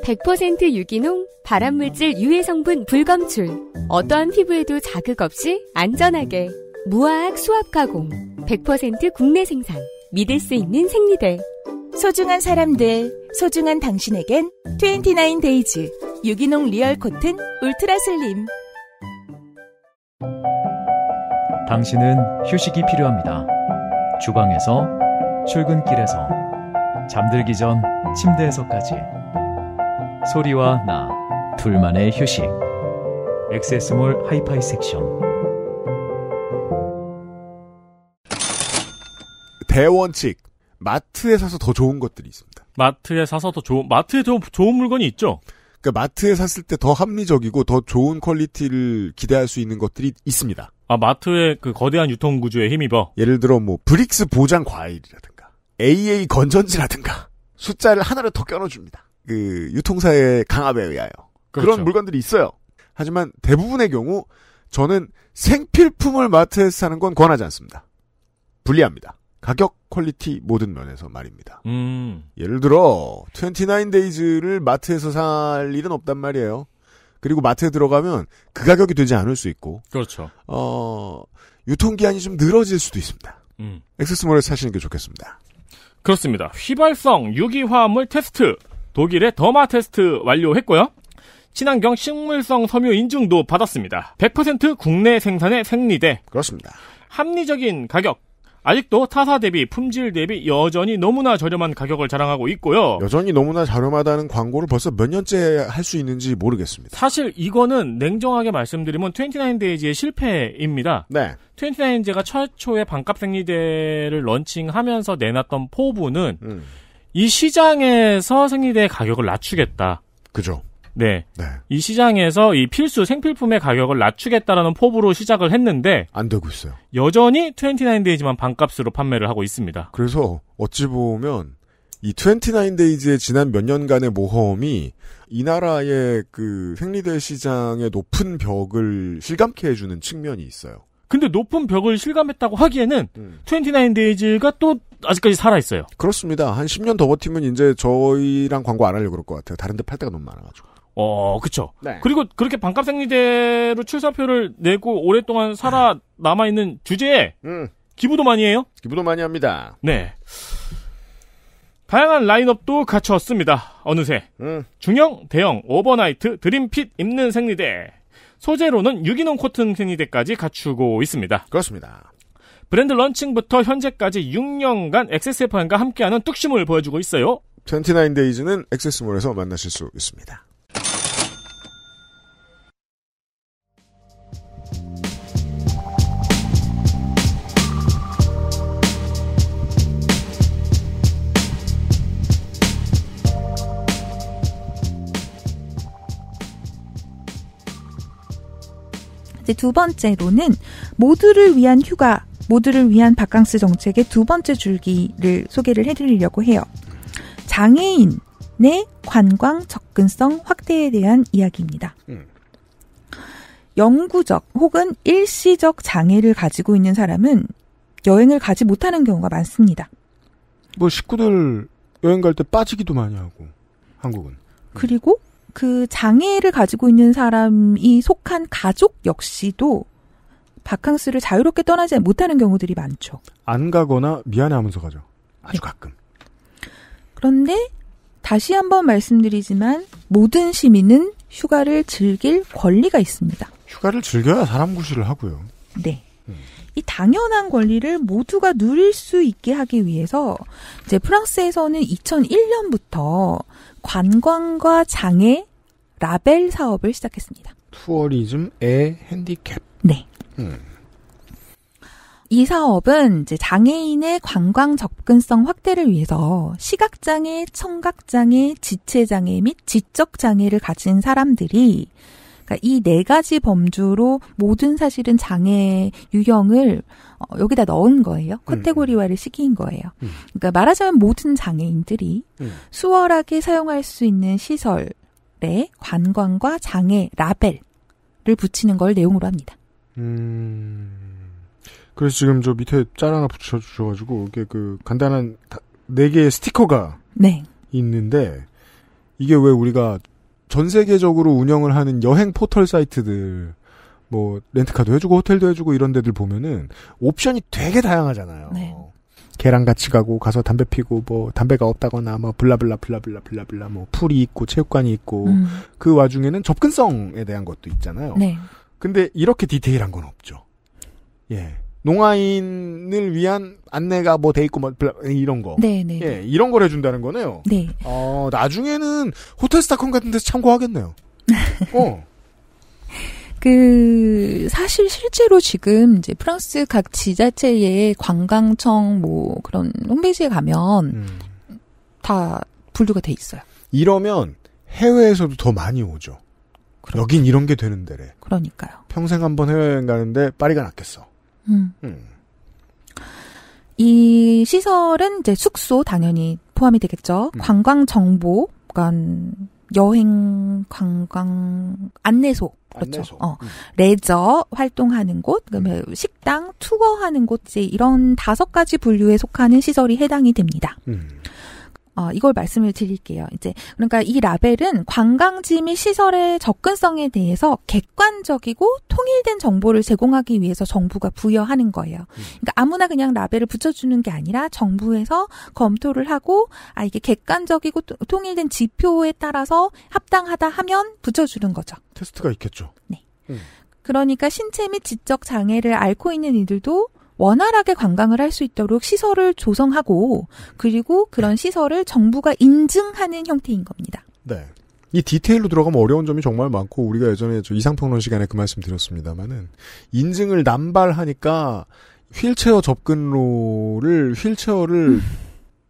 Speaker 1: 100% 유기농, 발암물질 유해 성분 불검출. 어떠한 피부에도 자극 없이 안전하게. 무화학 수압 가공. 100% 국내 생산. 믿을 수 있는 생리대. 소중한 사람들, 소중한 당신에겐 29 데이즈 유기농 리얼 코튼 울트라 슬림.
Speaker 3: 당신은 휴식이 필요합니다. 주방에서, 출근길에서. 잠들기 전 침대에서까지 소리와 나 둘만의 휴식 엑세스몰 하이파이 섹션 대원칙 마트에 사서 더 좋은 것들이 있습니다. 마트에 사서 더 좋은 마트에 더 좋은 물건이 있죠.
Speaker 2: 그러니까 마트에 샀을 때 더 합리적이고 더 좋은 퀄리티를 기대할 수 있는 것들이 있습니다.
Speaker 3: 아 마트의 그 거대한 유통 구조에 힘입어 예를 들어 뭐 브릭스 보장 과일이라든가 AA 건전지라든가
Speaker 2: 숫자를 하나를 더 껴넣어줍니다.
Speaker 3: 그 유통사의
Speaker 2: 강압에 의하여 그렇죠. 그런 물건들이 있어요. 하지만 대부분의 경우 저는 생필품을 마트에서 사는 건 권하지 않습니다. 불리합니다. 가격, 퀄리티 모든 면에서 말입니다. 음. 예를 들어 29데이즈를 마트에서 살 일은 없단 말이에요. 그리고 마트에 들어가면 그 가격이 되지 않을 수 있고
Speaker 3: 그렇죠. 어, 유통기한이 좀 늘어질 수도 있습니다. 음. 액세스몰에서 사시는 게 좋겠습니다. 그렇습니다. 휘발성 유기화합물 테스트 독일의 더마 테스트 완료했고요. 친환경 식물성 섬유 인증도 받았습니다. 100% 국내 생산의 생리대. 그렇습니다. 합리적인 가격 아직도 타사 대비 품질 대비 여전히 너무나 저렴한 가격을 자랑하고 있고요.
Speaker 2: 여전히 너무나 저렴하다는 광고를 벌써 몇 년째
Speaker 3: 할 수 있는지 모르겠습니다. 사실 이거는 냉정하게 말씀드리면 29데이즈의 실패입니다. 네. 29데이즈가 최초의 반값 생리대를 런칭하면서 내놨던 포부는 음. 이 시장에서 생리대의 가격을 낮추겠다. 그죠. 네. 네. 이 시장에서 이 필수 생필품의 가격을 낮추겠다라는 포부로 시작을 했는데 안 되고 있어요. 여전히 29데이지만 반값으로 판매를 하고 있습니다. 그래서
Speaker 2: 어찌 보면 이 29데이즈의 지난 몇 년간의 모험이 이 나라의 그 횡리대 시장의 높은 벽을 실감케 해주는 측면이 있어요.
Speaker 3: 근데 높은 벽을 실감했다고 하기에는 음. 29데이즈가 또 아직까지 살아있어요.
Speaker 2: 그렇습니다. 한 10년 더 버티면 이제 저희랑 광고 안 하려고 그럴 것 같아요. 다른 데 팔 때가 너무 많아가지고.
Speaker 3: 어, 그쵸. 네. 그리고 그렇게 반값 생리대로 출사표를 내고 오랫동안 살아 남아있는 주제에 음. 기부도 많이 해요? 기부도 많이 합니다. 네. 다양한 라인업도 갖췄습니다. 어느새. 음. 중형, 대형, 오버나이트, 드림핏 입는 생리대. 소재로는 유기농 코튼 생리대까지 갖추고 있습니다. 그렇습니다. 브랜드 런칭부터 현재까지 6년간 XSFM과 함께하는 뚝심을 보여주고 있어요. 29데이즈는 XS몰에서 만나실 수 있습니다.
Speaker 1: 이제 두 번째로는 모두를 위한 휴가, 모두를 위한 바캉스 정책의 두 번째 줄기를 소개를 해드리려고 해요. 장애인의 관광 접근성 확대에 대한 이야기입니다. 음. 영구적 혹은 일시적 장애를 가지고 있는 사람은 여행을 가지 못하는 경우가 많습니다. 뭐 식구들 여행 갈 때 빠지기도 많이 하고 한국은. 그리고 그 장애를 가지고 있는 사람이 속한 가족 역시도 바캉스를 자유롭게 떠나지 못하는 경우들이 많죠.
Speaker 2: 안 가거나 미안해하면서 가죠. 아주 네. 가끔.
Speaker 1: 그런데 다시 한번 말씀드리지만 모든 시민은 휴가를 즐길 권리가 있습니다. 휴가를
Speaker 2: 즐겨야 사람 구실을 하고요.
Speaker 1: 네. 이 당연한 권리를 모두가 누릴 수 있게 하기 위해서 이제 프랑스에서는 2001년부터 관광과 장애 라벨 사업을 시작했습니다.
Speaker 2: 투어리즘의 핸디캡. 네. 음.
Speaker 1: 이 사업은 이제 장애인의 관광 접근성 확대를 위해서 시각장애, 청각장애, 지체장애 및 지적장애를 가진 사람들이 그러니까 이네 가지 범주로 모든 사실은 장애 유형을 어, 여기다 넣은 거예요. 음, 카테고리화를 음. 시킨 거예요. 음. 그러니까 말하자면 모든 장애인들이 음. 수월하게 사용할 수 있는 시설에 관광과 장애 라벨을 붙이는 걸 내용으로 합니다.
Speaker 2: 음. 그래서 지금 저 밑에 짤 하나 붙여주셔가지고 이게 그 간단한 네 개의 스티커가 네. 있는데 이게 왜 우리가 전 세계적으로 운영을 하는 여행 포털 사이트들 뭐 렌트카도 해주고 호텔도 해주고 이런 데들 보면은 옵션이 되게 다양하잖아요. 네. 걔랑 같이 가고 가서 담배 피고 뭐 담배가 없다거나 뭐 블라블라 블라블라 블라블라 뭐 풀이 있고 체육관이 있고 음. 그 와중에는 접근성에 대한 것도 있잖아요. 네. 근데 이렇게 디테일한 건 없죠. 예. 농아인을 위한 안내가 뭐 돼 있고 뭐 이런 거. 네, 네. 예, 네. 이런 걸 해준다는 거네요. 네. 어 나중에는 호텔스닷컴 같은 데서 참고하겠네요. 어.
Speaker 1: 그 사실 실제로 지금 이제 프랑스 각 지자체의 관광청 뭐 그런 홈페이지에 가면 음. 다 분류가 돼 있어요.
Speaker 2: 이러면 해외에서도 더 많이 오죠. 그러니 여긴 이런 게 되는 데래. 그러니까요. 평생 한번 해외여행 가는데 파리가 낫겠어.
Speaker 1: 음. 이 시설은 이제 숙소 당연히 포함이 되겠죠. 음. 관광 정보관, 그러니까 여행 관광 안내소 그렇죠. 안내소. 어, 음. 레저 활동하는 곳, 그다음 음. 식당, 투어하는 곳, 이제 이런 다섯 가지 분류에 속하는 시설이 해당이 됩니다. 음. 어, 이걸 말씀을 드릴게요. 이제 그러니까 이 라벨은 관광지 및 시설의 접근성에 대해서 객관적이고 통일된 정보를 제공하기 위해서 정부가 부여하는 거예요. 음. 그러니까 아무나 그냥 라벨을 붙여주는 게 아니라 정부에서 검토를 하고 아 이게 객관적이고 통일된 지표에 따라서 합당하다 하면 붙여주는 거죠. 테스트가 있겠죠. 네. 음. 그러니까 신체 및 지적 장애를 앓고 있는 이들도 원활하게 관광을 할 수 있도록 시설을 조성하고 그리고 그런 시설을 정부가 인증하는 형태인 겁니다.
Speaker 2: 네. 이 디테일로 들어가면 어려운 점이 정말 많고 우리가 예전에 이상평론 시간에 그 말씀 드렸습니다만은 인증을 남발하니까 휠체어 접근로를 휠체어를 음.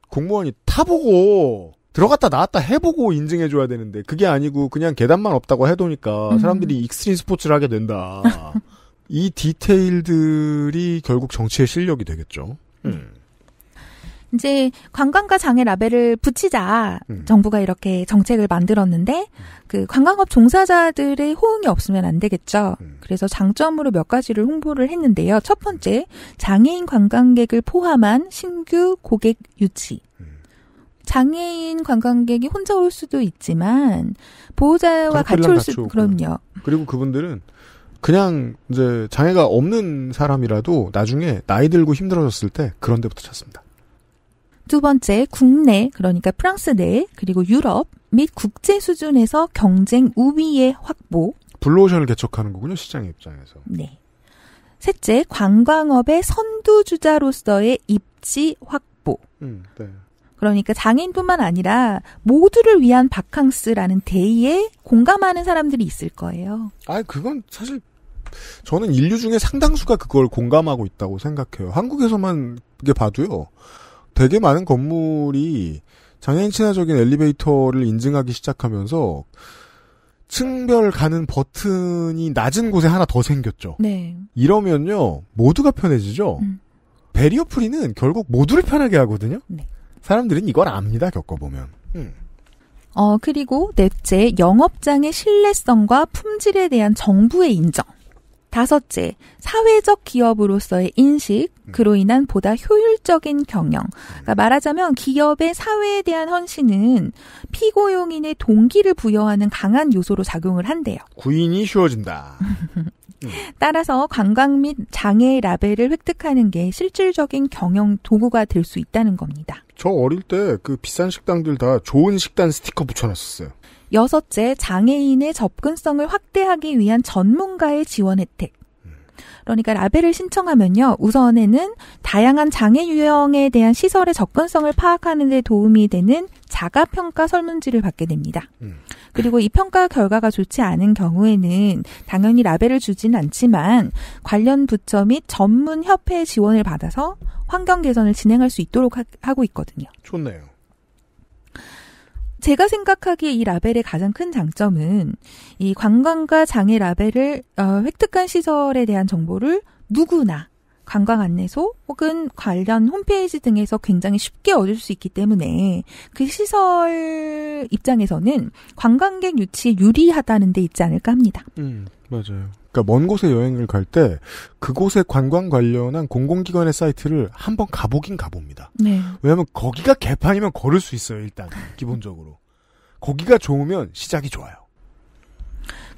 Speaker 2: 공무원이 타보고 들어갔다 나왔다 해보고 인증해줘야 되는데 그게 아니고 그냥 계단만 없다고 해도니까 음. 사람들이 익스트림 스포츠를 하게 된다. 이 디테일들이 결국 정치의 실력이 되겠죠. 음.
Speaker 1: 이제 관광과 장애 라벨을 붙이자 음. 정부가 이렇게 정책을 만들었는데 음. 그 관광업 종사자들의 호응이 없으면 안 되겠죠. 음. 그래서 장점으로 몇 가지를 홍보를 했는데요. 첫 번째 장애인 관광객을 포함한 신규 고객 유치. 음. 장애인 관광객이 혼자 올 수도 있지만 보호자와 같이 올 수, 그럼요.
Speaker 2: 그리고 그분들은 그냥 이제 장애가 없는 사람이라도 나중에 나이 들고 힘들어졌을 때 그런 데부터 찾습니다.
Speaker 1: 두 번째, 국내, 그러니까 프랑스 내, 그리고 유럽 및 국제 수준에서 경쟁 우위의 확보.
Speaker 2: 블루오션을 개척하는 거군요, 시장의 입장에서. 네.
Speaker 1: 셋째, 관광업의 선두주자로서의 입지 확보. 음, 네. 그러니까 장애인뿐만 아니라 모두를 위한 바캉스라는 데이에 공감하는 사람들이 있을 거예요.
Speaker 2: 아, 그건 사실 저는 인류 중에 상당수가 그걸 공감하고 있다고 생각해요. 한국에서만 이게 봐도요. 되게 많은 건물이 장애인 친화적인 엘리베이터를 인증하기 시작하면서 층별 가는 버튼이 낮은 곳에 하나 더 생겼죠. 네. 이러면요 모두가 편해지죠. 음. 베리어 프리는 결국 모두를 편하게 하거든요. 네. 사람들은 이걸 압니다. 겪어보면. 음.
Speaker 1: 어, 그리고 넷째, 영업장의 신뢰성과 품질에 대한 정부의 인정. 다섯째, 사회적 기업으로서의 인식, 음. 그로 인한 보다 효율적인 경영. 그러니까 말하자면 기업의 사회에 대한 헌신은 피고용인의 동기를 부여하는 강한 요소로 작용을 한대요.
Speaker 2: 구인이 쉬워진다.
Speaker 1: 따라서 관광 및 장애 라벨을 획득하는 게 실질적인 경영 도구가 될 수 있다는 겁니다. 저 어릴
Speaker 2: 때 그 비싼 식당들 다 좋은 식단 스티커 붙여놨었어요.
Speaker 1: 여섯째, 장애인의 접근성을 확대하기 위한 전문가의 지원 혜택. 그러니까 라벨을 신청하면요. 우선에는 다양한 장애 유형에 대한 시설의 접근성을 파악하는 데 도움이 되는 자가 평가 설문지를 받게 됩니다. 음. 그리고 이 평가 결과가 좋지 않은 경우에는 당연히 라벨을 주진 않지만 관련 부처 및 전문 협회의 지원을 받아서 환경 개선을 진행할 수 있도록 하, 고 있거든요. 좋네요. 제가 생각하기에 이 라벨의 가장 큰 장점은 이 관광과 장애 라벨을 어, 획득한 시설에 대한 정보를 누구나 관광 안내소 혹은 관련 홈페이지 등에서 굉장히 쉽게 얻을 수 있기 때문에 그 시설 입장에서는 관광객 유치에 유리하다는 데 있지 않을까 합니다.
Speaker 2: 음, 맞아요. 그러니까 먼 곳에 여행을 갈 때 그곳의 관광 관련한 공공기관의 사이트를 한번 가보긴 가봅니다. 네. 왜냐하면 거기가 개판이면 걸을 수 있어요. 일단 기본적으로 거기가 좋으면 시작이 좋아요.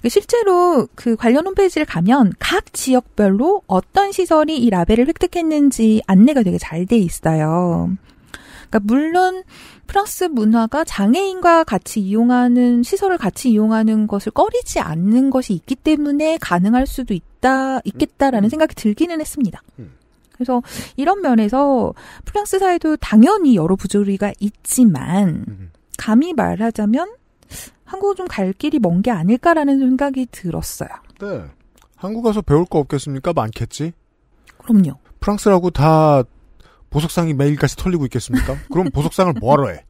Speaker 1: 그 실제로 그 관련 홈페이지를 가면 각 지역별로 어떤 시설이 이 라벨을 획득했는지 안내가 되게 잘 돼 있어요. 그러니까 물론 프랑스 문화가 장애인과 같이 이용하는 시설을 같이 이용하는 것을 꺼리지 않는 것이 있기 때문에 가능할 수도 있다 있겠다라는 음. 생각이 들기는 했습니다. 음. 그래서 이런 면에서 프랑스 사회도 당연히 여러 부조리가 있지만 음. 감히 말하자면 한국은 좀 갈 길이 먼 게 아닐까라는 생각이 들었어요. 네.
Speaker 2: 한국 가서 배울 거 없겠습니까? 많겠지? 그럼요. 프랑스라고 다 보석상이 매일까지 털리고 있겠습니까? 그럼 보석상을 뭐하러 해?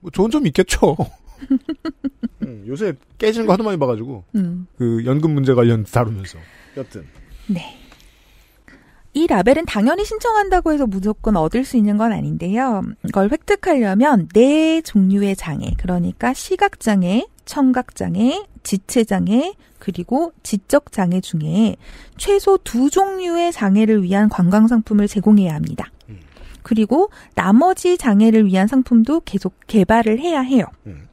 Speaker 2: 뭐 좋은 점이 있겠죠. 음, 요새 깨지는 거 하도 많이 봐가지고 음. 그 연금 문제 관련 다루면서 여튼
Speaker 1: 네. 이 라벨은 당연히 신청한다고 해서 무조건 얻을 수 있는 건 아닌데요. 이걸 획득하려면 네 종류의 장애, 그러니까 시각장애, 청각장애, 지체장애, 그리고 지적장애 중에 최소 두 종류의 장애를 위한 관광상품을 제공해야 합니다. 그리고 나머지 장애를 위한 상품도 계속 개발을 해야 해요. 음.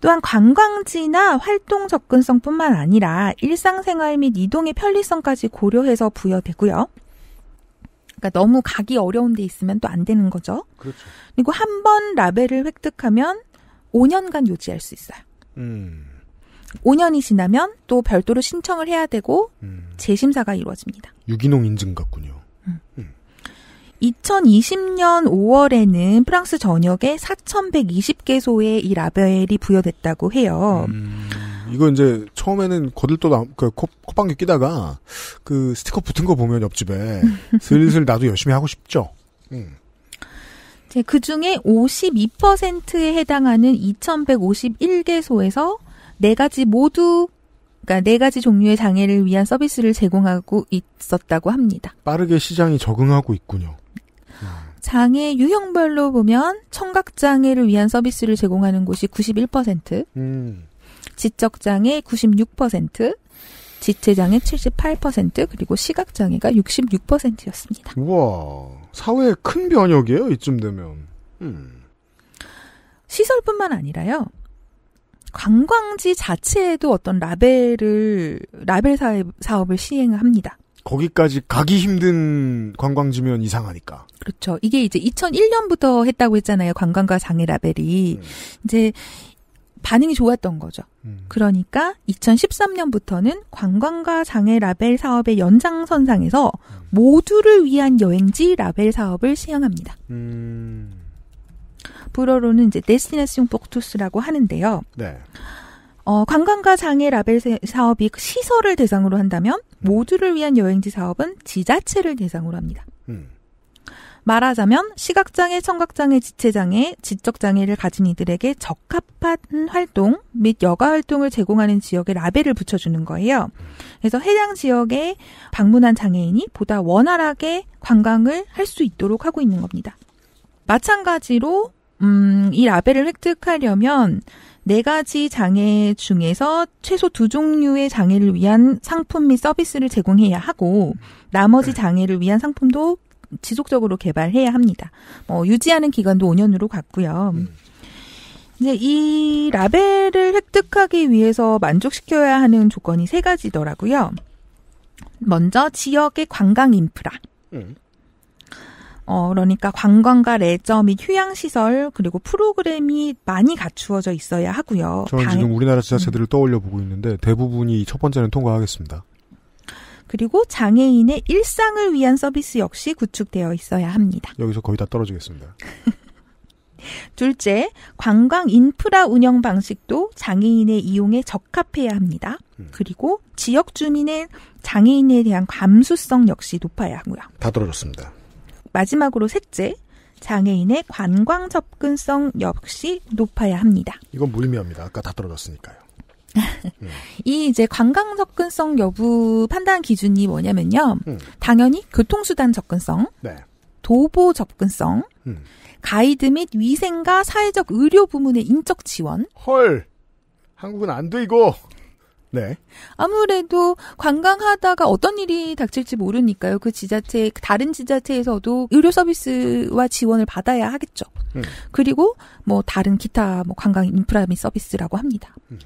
Speaker 1: 또한 관광지나 활동 접근성뿐만 아니라 일상생활 및 이동의 편리성까지 고려해서 부여되고요. 그러니까 너무 가기 어려운 데 있으면 또 안 되는 거죠. 그렇죠. 그리고 한 번 라벨을 획득하면 5년간 유지할 수 있어요. 음. 5년이 지나면 또 별도로 신청을 해야 되고 음. 재심사가 이루어집니다.
Speaker 2: 유기농 인증 같군요. 음.
Speaker 1: 음. 2020년 5월에는 프랑스 전역에 4,120개소의 이 라벨이 부여됐다고 해요. 음,
Speaker 2: 이거 이제 처음에는 거들떠 그 콧방귀 끼다가 그 스티커 붙은 거 보면 옆집에 슬슬 나도 열심히 하고 싶죠. 음.
Speaker 1: 그 중에 52%에 해당하는 2,151개소에서 네 가지 모두 그니까네 가지 종류의 장애를 위한 서비스를 제공하고 있었다고 합니다.
Speaker 2: 빠르게 시장이 적응하고 있군요.
Speaker 1: 장애 유형별로 보면 청각장애를 위한 서비스를 제공하는 곳이 91%, 음. 지적장애 96%, 지체장애 78% 그리고 시각장애가 66%였습니다. 우와 사회의 큰 변혁이에요 이쯤 되면. 음. 시설뿐만 아니라요. 관광지 자체에도 어떤 라벨을 라벨 사업을 시행합니다.
Speaker 2: 거기까지 가기 힘든 관광지면 이상하니까.
Speaker 1: 그렇죠. 이게 이제 2001년부터 했다고 했잖아요. 관광과 장애 라벨이. 음. 이제 반응이 좋았던 거죠. 음. 그러니까 2013년부터는 관광과 장애 라벨 사업의 연장선상에서 음. 모두를 위한 여행지 라벨 사업을 시행합니다. 음. 불어로는 이제 데스티네이션 복투스라고 하는데요. 네. 어, 관광과 장애 라벨 사업이 시설을 대상으로 한다면 모두를 위한 여행지 사업은 지자체를 대상으로 합니다. 음. 말하자면 시각장애, 청각장애, 지체장애, 지적장애를 가진 이들에게 적합한 활동 및 여가 활동을 제공하는 지역에 라벨을 붙여주는 거예요. 그래서 해당 지역에 방문한 장애인이 보다 원활하게 관광을 할 수 있도록 하고 있는 겁니다. 마찬가지로 음, 이 라벨을 획득하려면 네 가지 장애 중에서 최소 두 종류의 장애를 위한 상품 및 서비스를 제공해야 하고 나머지 네. 장애를 위한 상품도 지속적으로 개발해야 합니다. 뭐 유지하는 기간도 5년으로 갔고요. 네. 이제 이 라벨을 획득하기 위해서 만족시켜야 하는 조건이 세 가지더라고요. 먼저 지역의 관광 인프라. 음. 어, 그러니까 관광과 레저 및 휴양시설 그리고 프로그램이 많이 갖추어져 있어야 하고요. 저는 당... 지금
Speaker 2: 우리나라 지자체들을 음. 떠올려 보고 있는데 대부분이 첫 번째는 통과하겠습니다.
Speaker 1: 그리고 장애인의 일상을 위한 서비스 역시 구축되어 있어야 합니다.
Speaker 2: 여기서 거의 다 떨어지겠습니다.
Speaker 1: 둘째, 관광 인프라 운영 방식도 장애인의 이용에 적합해야 합니다. 음. 그리고 지역 주민의 장애인에 대한 감수성 역시 높아야 하고요.
Speaker 2: 다 떨어졌습니다.
Speaker 1: 마지막으로 셋째, 장애인의 관광 접근성 역시 높아야 합니다. 이건 무의미합니다. 아까 다 떨어졌으니까요. 이 이제 관광 접근성 여부 판단 기준이 뭐냐면요. 음. 당연히 교통수단 접근성, 네. 도보 접근성, 음. 가이드 및 위생과 사회적 의료 부문의 인적 지원. 헐, 한국은 안돼 이거. 네. 아무래도 관광하다가 어떤 일이 닥칠지 모르니까요. 그 지자체 다른 지자체에서도 의료 서비스와 지원을 받아야 하겠죠. 음. 그리고 뭐 다른 기타 뭐 관광 인프라 및 서비스라고 합니다. 음.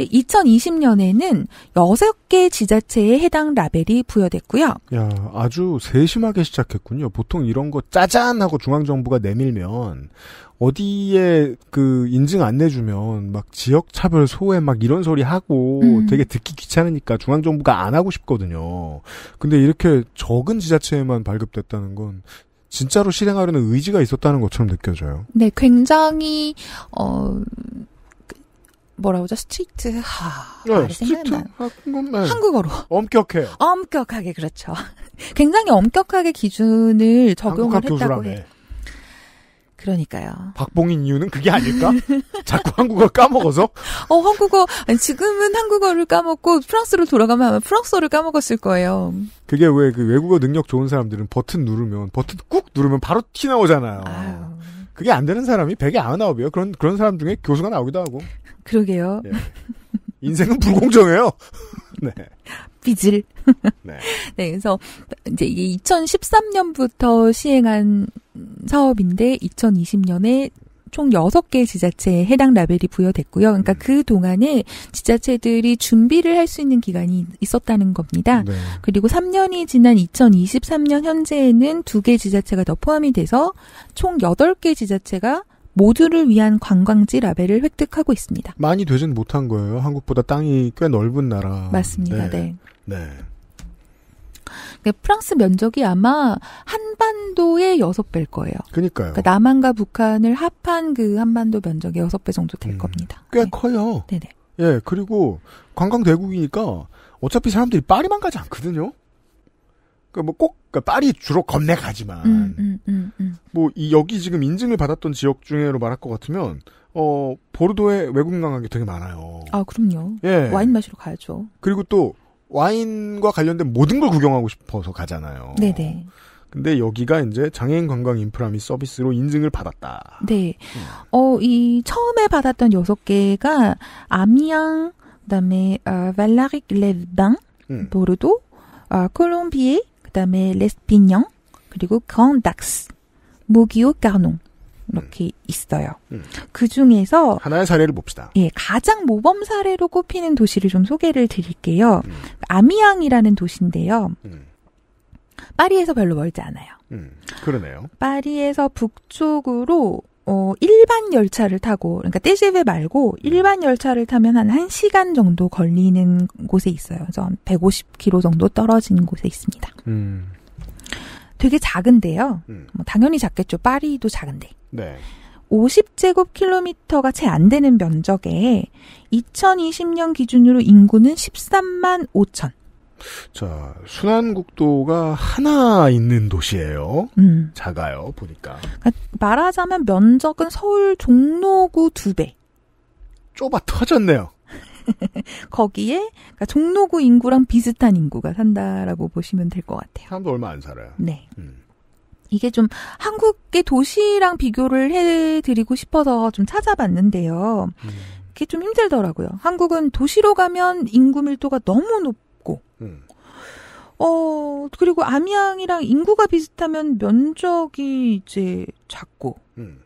Speaker 1: 이제 2020년에는 6개 지자체에 해당 라벨이 부여됐고요.
Speaker 2: 야, 아주 세심하게 시작했군요. 보통 이런 거 짜잔 하고 중앙정부가 내밀면 어디에 그 인증 안 내주면 막 지역 차별 소외 막 이런 소리 하고 음. 되게 듣기 귀찮으니까 중앙 정부가 안 하고 싶거든요. 근데 이렇게 적은 지자체에만 발급됐다는 건 진짜로 실행하려는 의지가 있었다는 것처럼 느껴져요.
Speaker 1: 네, 굉장히 어 뭐라 고러죠 스트리트 하. 네, 스트리트 한국, 네. 한국어로. 엄격해 엄격하게 그렇죠. 굉장히 엄격하게 기준을 적용을 했다고 교수라 해. 그러니까요. 박봉인 이유는 그게 아닐까? 자꾸 한국어 까먹어서? 어, 한국어, 아니, 지금은 한국어를 까먹고 프랑스로 돌아가면 아마 프랑스어를 까먹었을 거예요. 그게 왜
Speaker 2: 그 외국어 능력 좋은 사람들은 버튼 누르면, 버튼 꾹 누르면 바로 튀 나오잖아요. 아유. 그게 안 되는 사람이 100에 99이에요. 그런, 그런 사람 중에 교수가 나오기도 하고. 그러게요. 네. 인생은 불공정해요. 네.
Speaker 1: 삐질. 네. 네. 그래서 이제 이게 2013년부터 시행한 사업인데 2020년에 총 6개 지자체에 해당 라벨이 부여됐고요. 그러니까 음. 그 동안에 지자체들이 준비를 할 수 있는 기간이 있었다는 겁니다. 네. 그리고 3년이 지난 2023년 현재에는 2개 지자체가 더 포함이 돼서 총 8개 지자체가 모두를 위한 관광지 라벨을 획득하고 있습니다.
Speaker 2: 많이 되진 못한 거예요. 한국보다 땅이 꽤 넓은 나라. 맞습니다. 네. 네. 네.
Speaker 1: 그러니까 프랑스 면적이 아마 한반도의 여섯 배일 거예요. 그니까요. 그러니까 남한과 북한을 합한 그 한반도 면적의 여섯 배 정도 될 음, 겁니다. 꽤 네. 커요. 네네.
Speaker 2: 예, 그리고 관광대국이니까 어차피 사람들이 파리만 가지 않거든요. 그뭐꼭 그러니까 파리 뭐 그러니까 주로 건네가지만
Speaker 1: 음, 음, 음,
Speaker 2: 음. 뭐이 여기 지금 인증을 받았던 지역 중에로 말할 것 같으면 어 보르도에 외국인 관광객 되게 많아요.
Speaker 1: 아 그럼요. 예 와인 마시러 가야죠.
Speaker 2: 그리고 또 와인과 관련된 모든 걸 구경하고 싶어서 가잖아요. 네네. 근데 여기가 이제 장애인 관광 인프라 및 서비스로 인증을 받았다.
Speaker 1: 네. 음. 어, 이 처음에 받았던 여섯 개가 아미앙, 그다음에 어, 발라릭 레방, 음. 보르도, 아, 콜롬비에, 그다음에 레스피뇽 그리고 강닥스 모기오 까농 이렇게 음. 있어요. 음. 그 중에서 하나의 사례를 봅시다. 예, 가장 모범 사례로 꼽히는 도시를 좀 소개를 드릴게요. 음. 아미앙이라는 도시인데요. 음. 파리에서 별로 멀지 않아요.
Speaker 2: 음. 그러네요.
Speaker 1: 파리에서 북쪽으로 어, 일반 열차를 타고, 그러니까 떼제베 말고 음. 일반 열차를 타면 한 1시간 정도 걸리는 곳에 있어요. 그래서 150km 정도 떨어진 곳에 있습니다. 음. 되게 작은데요. 음. 뭐 당연히 작겠죠. 파리도 작은데. 네. 50제곱킬로미터가 채 안 되는 면적에 2020년 기준으로 인구는 13만 5천.
Speaker 2: 자, 순환국도가 하나 있는 도시예요. 음. 작아요, 보니까. 그러니까
Speaker 1: 말하자면 면적은 서울 종로구 두 배. 좁아 터졌네요. 거기에 그러니까 종로구 인구랑 비슷한 인구가 산다라고 보시면 될 것 같아요. 사람도 얼마 안 살아요. 네. 음. 이게 좀 한국의 도시랑 비교를 해드리고 싶어서 좀 찾아봤는데요. 음. 그게 좀 힘들더라고요. 한국은 도시로 가면 인구 밀도가 너무 높 음. 어, 그리고 암양이랑 인구가 비슷하면 면적이 이제 작고, 음.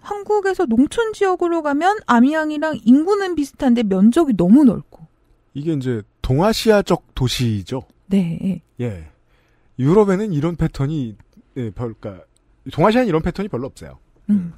Speaker 1: 한국에서 농촌 지역으로 가면 암양이랑 인구는 비슷한데 면적이 너무 넓고.
Speaker 2: 이게 이제 동아시아적 도시죠?
Speaker 1: 네. 예.
Speaker 2: 유럽에는 이런 패턴이, 예, 별까, 그러니까 동아시아는 이런 패턴이 별로 없어요.
Speaker 1: 음. 음.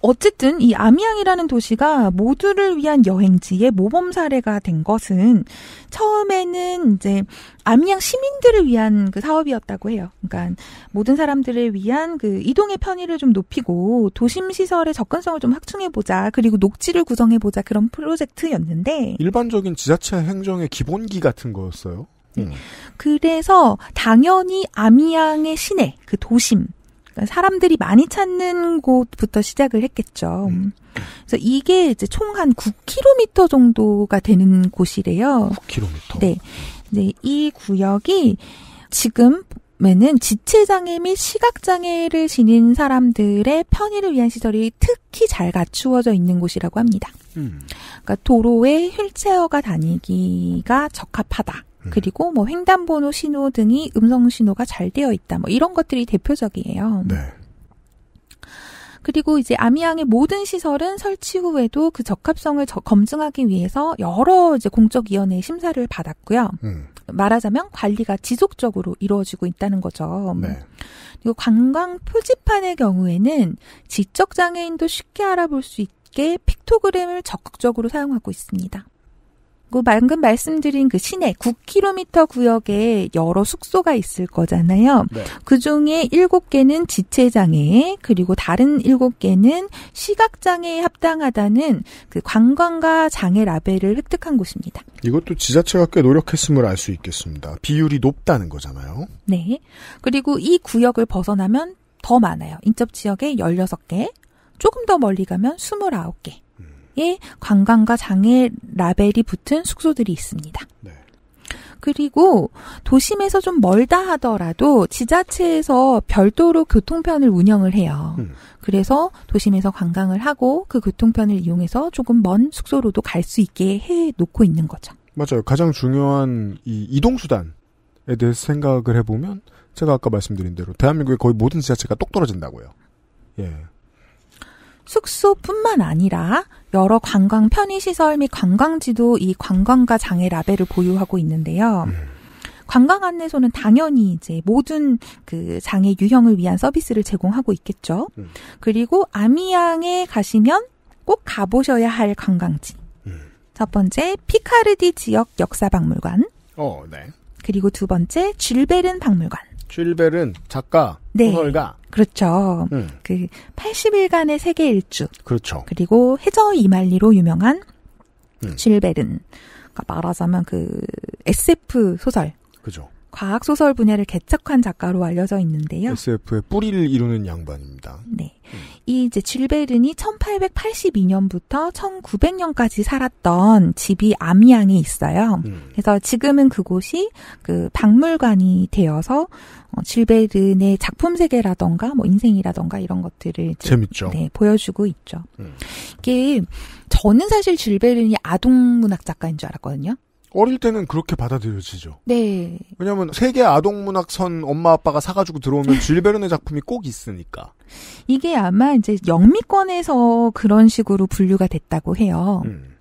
Speaker 1: 어쨌든 이 암양이라는 도시가 모두를 위한 여행지의 모범 사례가 된 것은 처음에는 이제 암양 시민들을 위한 그 사업이었다고 해요. 그러니까 모든 사람들을 위한 그 이동의 편의를 좀 높이고 도심 시설의 접근성을 좀 확충해 보자. 그리고 녹지를 구성해 보자 그런 프로젝트였는데 일반적인 지자체 행정의 기본기 같은 거였어요. 음. 그래서 당연히 아미양의 시내, 그 도심, 그러니까 사람들이 많이 찾는 곳부터 시작을 했겠죠. 음. 그래서 이게 이제 총 한 9km 정도가 되는 곳이래요. 9km. 네. 네, 이 구역이 지금 보면은 지체장애 및 시각장애를 지닌 사람들의 편의를 위한 시설이 특히 잘 갖추어져 있는 곳이라고 합니다. 음. 그러니까 도로에 휠체어가 다니기가 적합하다. 음. 그리고 뭐 횡단보도 신호 등이 음성 신호가 잘 되어 있다. 뭐 이런 것들이 대표적이에요. 네. 그리고 이제 아미양의 모든 시설은 설치 후에도 그 적합성을 저, 검증하기 위해서 여러 이제 공적위원회 심사를 받았고요. 음. 말하자면 관리가 지속적으로 이루어지고 있다는 거죠. 네. 그리고 관광 표지판의 경우에는 지적 장애인도 쉽게 알아볼 수 있게 픽토그램을 적극적으로 사용하고 있습니다. 그 방금 말씀드린 그 시내 9km 구역에 여러 숙소가 있을 거잖아요. 네. 그 중에 7개는 지체장애, 그리고 다른 7개는 시각장애에 합당하다는 그 관광과 장애 라벨을 획득한 곳입니다.
Speaker 2: 이것도 지자체가 꽤 노력했음을 알 수 있겠습니다. 비율이 높다는 거잖아요.
Speaker 1: 네. 그리고 이 구역을 벗어나면 더 많아요. 인접 지역에 16개, 조금 더 멀리 가면 29개. 지역에 관광과 장애 라벨이 붙은 숙소들이 있습니다. 네. 그리고 도심에서 좀 멀다 하더라도 지자체에서 별도로 교통편을 운영을 해요. 음. 그래서 도심에서 관광을 하고 그 교통편을 이용해서 조금 먼 숙소로도 갈 수 있게 해 놓고 있는 거죠.
Speaker 2: 맞아요. 가장 중요한 이 이동 수단에 대해서 생각을 해보면 제가 아까 말씀드린 대로 대한민국의 거의 모든 지자체가 똑 떨어진다고요. 예.
Speaker 1: 숙소뿐만 아니라 여러 관광 편의시설 및 관광지도 이 관광과 장애 라벨을 보유하고 있는데요. 음. 관광 안내소는 당연히 이제 모든 그 장애 유형을 위한 서비스를 제공하고 있겠죠. 음. 그리고 아미양에 가시면 꼭 가보셔야 할 관광지. 음. 첫 번째 피카르디 지역 역사박물관. 어, 네. 그리고 두 번째 줄베른 박물관.
Speaker 2: 쉴벨은 작가,
Speaker 1: 네. 소설가. 그렇죠. 음. 그 80일간의 세계 일주. 그렇죠. 그리고 해저 이말리로 유명한 음. 쉴벨은 그러니까 말하자면 그 SF 소설. 그죠. 과학 소설 분야를 개척한 작가로 알려져 있는데요.
Speaker 2: SF의 뿌리를 이루는 양반입니다.
Speaker 1: 네. 음. 이 이제 질베른이 1882년부터 1900년까지 살았던 집이 암양에 있어요. 음. 그래서 지금은 그곳이 그 박물관이 되어서 어, 질베른의 작품 세계라던가 뭐 인생이라던가 이런 것들을
Speaker 2: 재밌죠. 네,
Speaker 1: 보여주고 있죠. 음. 이게 저는 사실 질베른이 아동 문학 작가인 줄 알았거든요.
Speaker 2: 어릴 때는 그렇게 받아들여지죠. 네. 왜냐하면 세계 아동문학선 엄마 아빠가 사가지고 들어오면 질베르네 작품이 꼭 있으니까.
Speaker 1: 이게 아마 이제 영미권에서 그런 식으로 분류가 됐다고 해요. 음.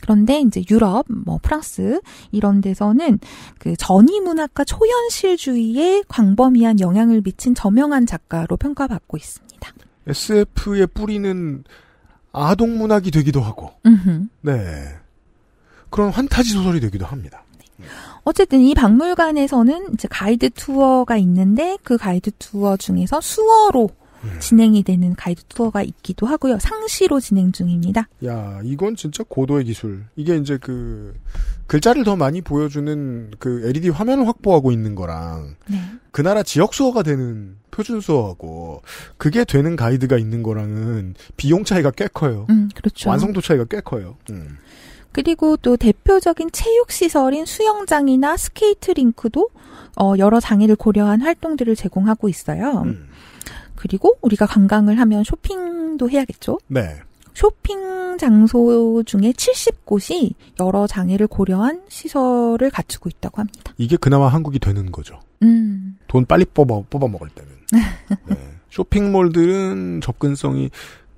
Speaker 1: 그런데 이제 유럽, 뭐 프랑스 이런 데서는 그 전위 문학과 초현실주의에 광범위한 영향을 미친 저명한 작가로 평가받고 있습니다.
Speaker 2: SF의 뿌리는 아동 문학이 되기도 하고. 음흠. 네. 그런 환타지 소설이 되기도 합니다.
Speaker 1: 어쨌든 이 박물관에서는 이제 가이드 투어가 있는데 그 가이드 투어 중에서 수어로 음. 진행이 되는 가이드 투어가 있기도 하고요. 상시로 진행 중입니다.
Speaker 2: 야, 이건 진짜 고도의 기술. 이게 이제 그 글자를 더 많이 보여주는 그 LED 화면을 확보하고 있는 거랑 네. 그 나라 지역 수어가 되는 표준 수어하고 그게 되는 가이드가 있는 거랑은 비용 차이가 꽤 커요.
Speaker 1: 음, 그렇죠. 완성도
Speaker 2: 차이가 꽤 커요. 음.
Speaker 1: 그리고 또 대표적인 체육시설인 수영장이나 스케이트링크도 어, 여러 장애를 고려한 활동들을 제공하고 있어요. 음. 그리고 우리가 관광을 하면 쇼핑도 해야겠죠? 네. 쇼핑 장소 중에 70곳이 여러 장애를 고려한 시설을 갖추고 있다고 합니다.
Speaker 2: 이게 그나마 한국이 되는 거죠. 음. 돈 빨리 뽑아, 뽑아 먹을 때는. 네. 쇼핑몰들은 접근성이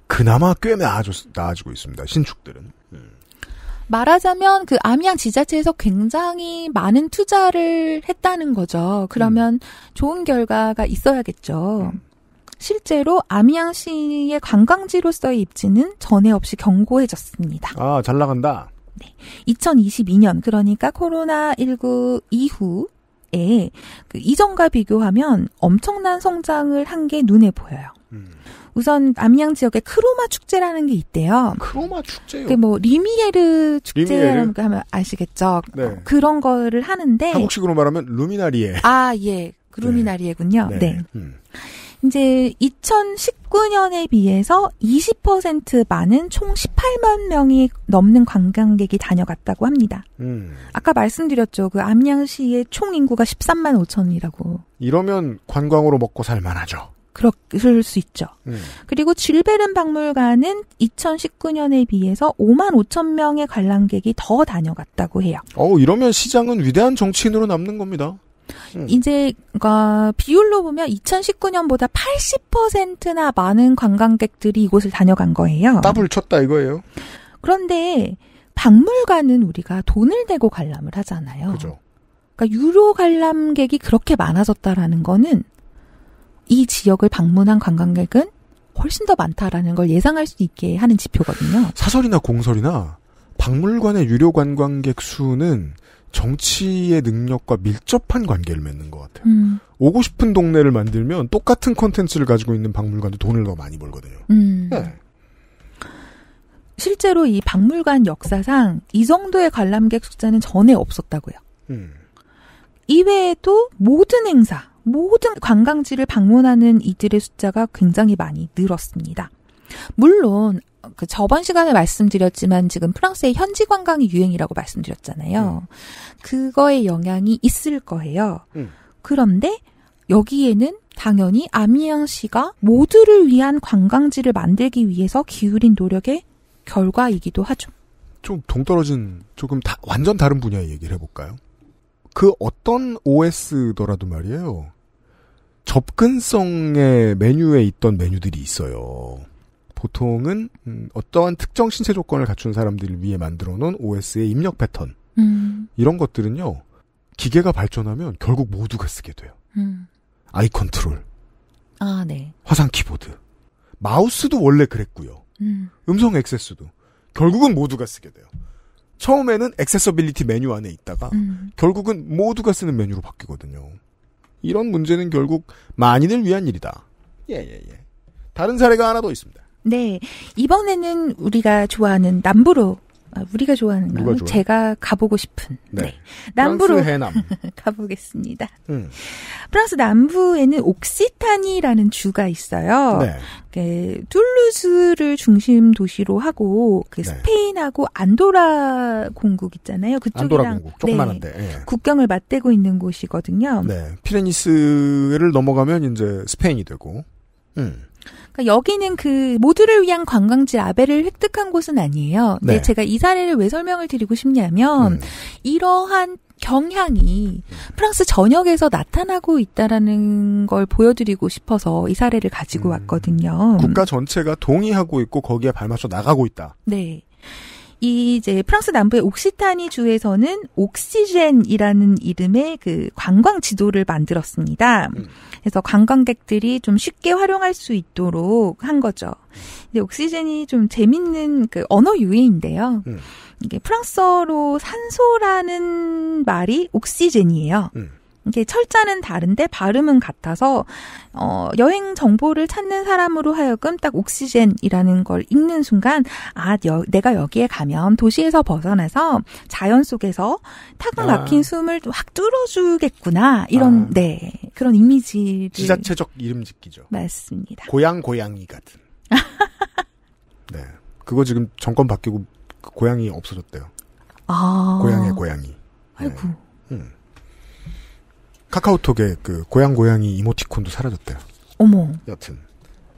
Speaker 2: 그나마 꽤 나아졌, 나아지고 있습니다. 신축들은.
Speaker 1: 말하자면 그 암양 지자체에서 굉장히 많은 투자를 했다는 거죠. 그러면 음. 좋은 결과가 있어야겠죠. 음. 실제로 암양시의 관광지로서의 입지는 전에 없이 견고해졌습니다.
Speaker 2: 아, 잘 나간다. 네.
Speaker 1: 2022년, 그러니까 코로나19 이후에 그 이전과 비교하면 엄청난 성장을 한 게 눈에 보여요. 음. 우선 암양 지역에 크로마 축제라는 게 있대요. 크로마 축제요. 그뭐 리미에르 축제라는 거 하면 아시겠죠. 네. 그런 거를 하는데 한국식으로
Speaker 2: 말하면 루미나리에.
Speaker 1: 아 예, 루미나리에군요. 네. 네. 음. 이제 2019년에 비해서 20% 많은 총 18만 명이 넘는 관광객이 다녀갔다고 합니다. 음. 아까 말씀드렸죠. 그 암양시의 총 인구가 13만 5천이라고.
Speaker 2: 이러면 관광으로 먹고 살만하죠.
Speaker 1: 그럴 수 있죠. 음. 그리고 질베른 박물관은 2019년에 비해서 5만 5천 명의 관람객이 더 다녀갔다고 해요.
Speaker 2: 어, 이러면 시장은 위대한 정치인으로 남는 겁니다. 음.
Speaker 1: 이제 그러니까 비율로 보면 2019년보다 80%나 많은 관광객들이 이곳을 다녀간 거예요. 따블 쳤다 이거예요. 그런데 박물관은 우리가 돈을 내고 관람을 하잖아요. 그죠. 그러니까 유료 관람객이 그렇게 많아졌다라는 거는 이 지역을 방문한 관광객은 훨씬 더 많다라는 걸 예상할 수 있게 하는 지표거든요.
Speaker 2: 사설이나 공설이나 박물관의 유료 관광객 수는 정치의 능력과 밀접한 관계를 맺는 것 같아요. 음. 오고 싶은 동네를 만들면 똑같은 컨텐츠를 가지고 있는 박물관도 돈을 더 많이 벌거든요.
Speaker 1: 음. 네. 실제로 이 박물관 역사상 이 정도의 관람객 숫자는 전에 없었다고요. 음. 이외에도 모든 행사, 모든 관광지를 방문하는 이들의 숫자가 굉장히 많이 늘었습니다. 물론 그 저번 시간에 말씀드렸지만 지금 프랑스의 현지 관광이 유행이라고 말씀드렸잖아요. 음. 그거의 영향이 있을 거예요. 음. 그런데 여기에는 당연히 아미앙시가 모두를 위한 관광지를 만들기 위해서 기울인 노력의 결과이기도 하죠. 좀
Speaker 2: 동떨어진 조금 다, 완전 다른 분야의 얘기를 해볼까요? 그 어떤 OS더라도 말이에요. 접근성의 메뉴에 있던 메뉴들이 있어요. 보통은 음, 어떠한 특정 신체 조건을 갖춘 사람들을 위해 만들어 놓은 OS의 입력 패턴 음. 이런 것들은요 기계가 발전하면 결국 모두가 쓰게 돼요. 음. 아이 컨트롤, 아 네, 화상 키보드, 마우스도 원래 그랬고요. 음. 성 액세스도 결국은 모두가 쓰게 돼요. 처음에는 액세서빌리티 메뉴 안에 있다가 음. 결국은 모두가 쓰는 메뉴로 바뀌거든요. 이런 문제는 결국 많이들 위한 일이다. 예, 예, 예. 다른 사례가 하나 더 있습니다.
Speaker 1: 네. 이번에는 우리가 좋아하는 남부로 아, 우리가 좋아하는 거 제가 가보고 싶은 네. 네. 남부로 해남. 가보겠습니다. 음. 프랑스 남부에는 옥시타니라는 주가 있어요. 네. 네, 툴루스를 중심 도시로 하고 그 네. 스페인하고 안도라 공국 있잖아요. 그쪽이랑 국 조그만한데 네. 예. 국경을 맞대고 있는 곳이거든요. 네,
Speaker 2: 피레니스를 넘어가면 이제 스페인이 되고. 음.
Speaker 1: 그러니까 여기는 그 모두를 위한 관광지 아베를 획득한 곳은 아니에요. 네. 근데 제가 이 사례를 왜 설명을 드리고 싶냐면 음. 이러한 경향이 프랑스 전역에서 나타나고 있다라는 걸 보여드리고 싶어서 이 사례를 가지고 음. 왔거든요. 국가 전체가
Speaker 2: 동의하고 있고 거기에 발맞춰 나가고 있다.
Speaker 1: 네. 이 이제 프랑스 남부의 옥시타니 주에서는 옥시젠이라는 이름의 그 관광 지도를 만들었습니다. 음. 그래서 관광객들이 좀 쉽게 활용할 수 있도록 한 거죠. 근데 옥시젠이 좀 재밌는 그 언어 유해인데요. 음. 이게 프랑스어로 산소라는 말이 옥시젠이에요. 음. 이게 철자는 다른데 발음은 같아서 어, 여행 정보를 찾는 사람으로 하여금 딱 옥시젠이라는 걸 읽는 순간 아 여, 내가 여기에 가면 도시에서 벗어나서 자연 속에서 타고 막힌 아. 숨을 확 뚫어주겠구나 이런 아. 네 그런 이미지를 지자체적
Speaker 2: 이름 짓기죠.
Speaker 1: 맞습니다.
Speaker 2: 고양 고양이 같은. 네 그거 지금 정권 바뀌고 그 고양이 없어졌대요.
Speaker 1: 아 고양이 고양이. 네. 아이고. 네.
Speaker 2: 카카오톡에 그 고양 고양이 이모티콘도 사라졌대요. 어머. 여튼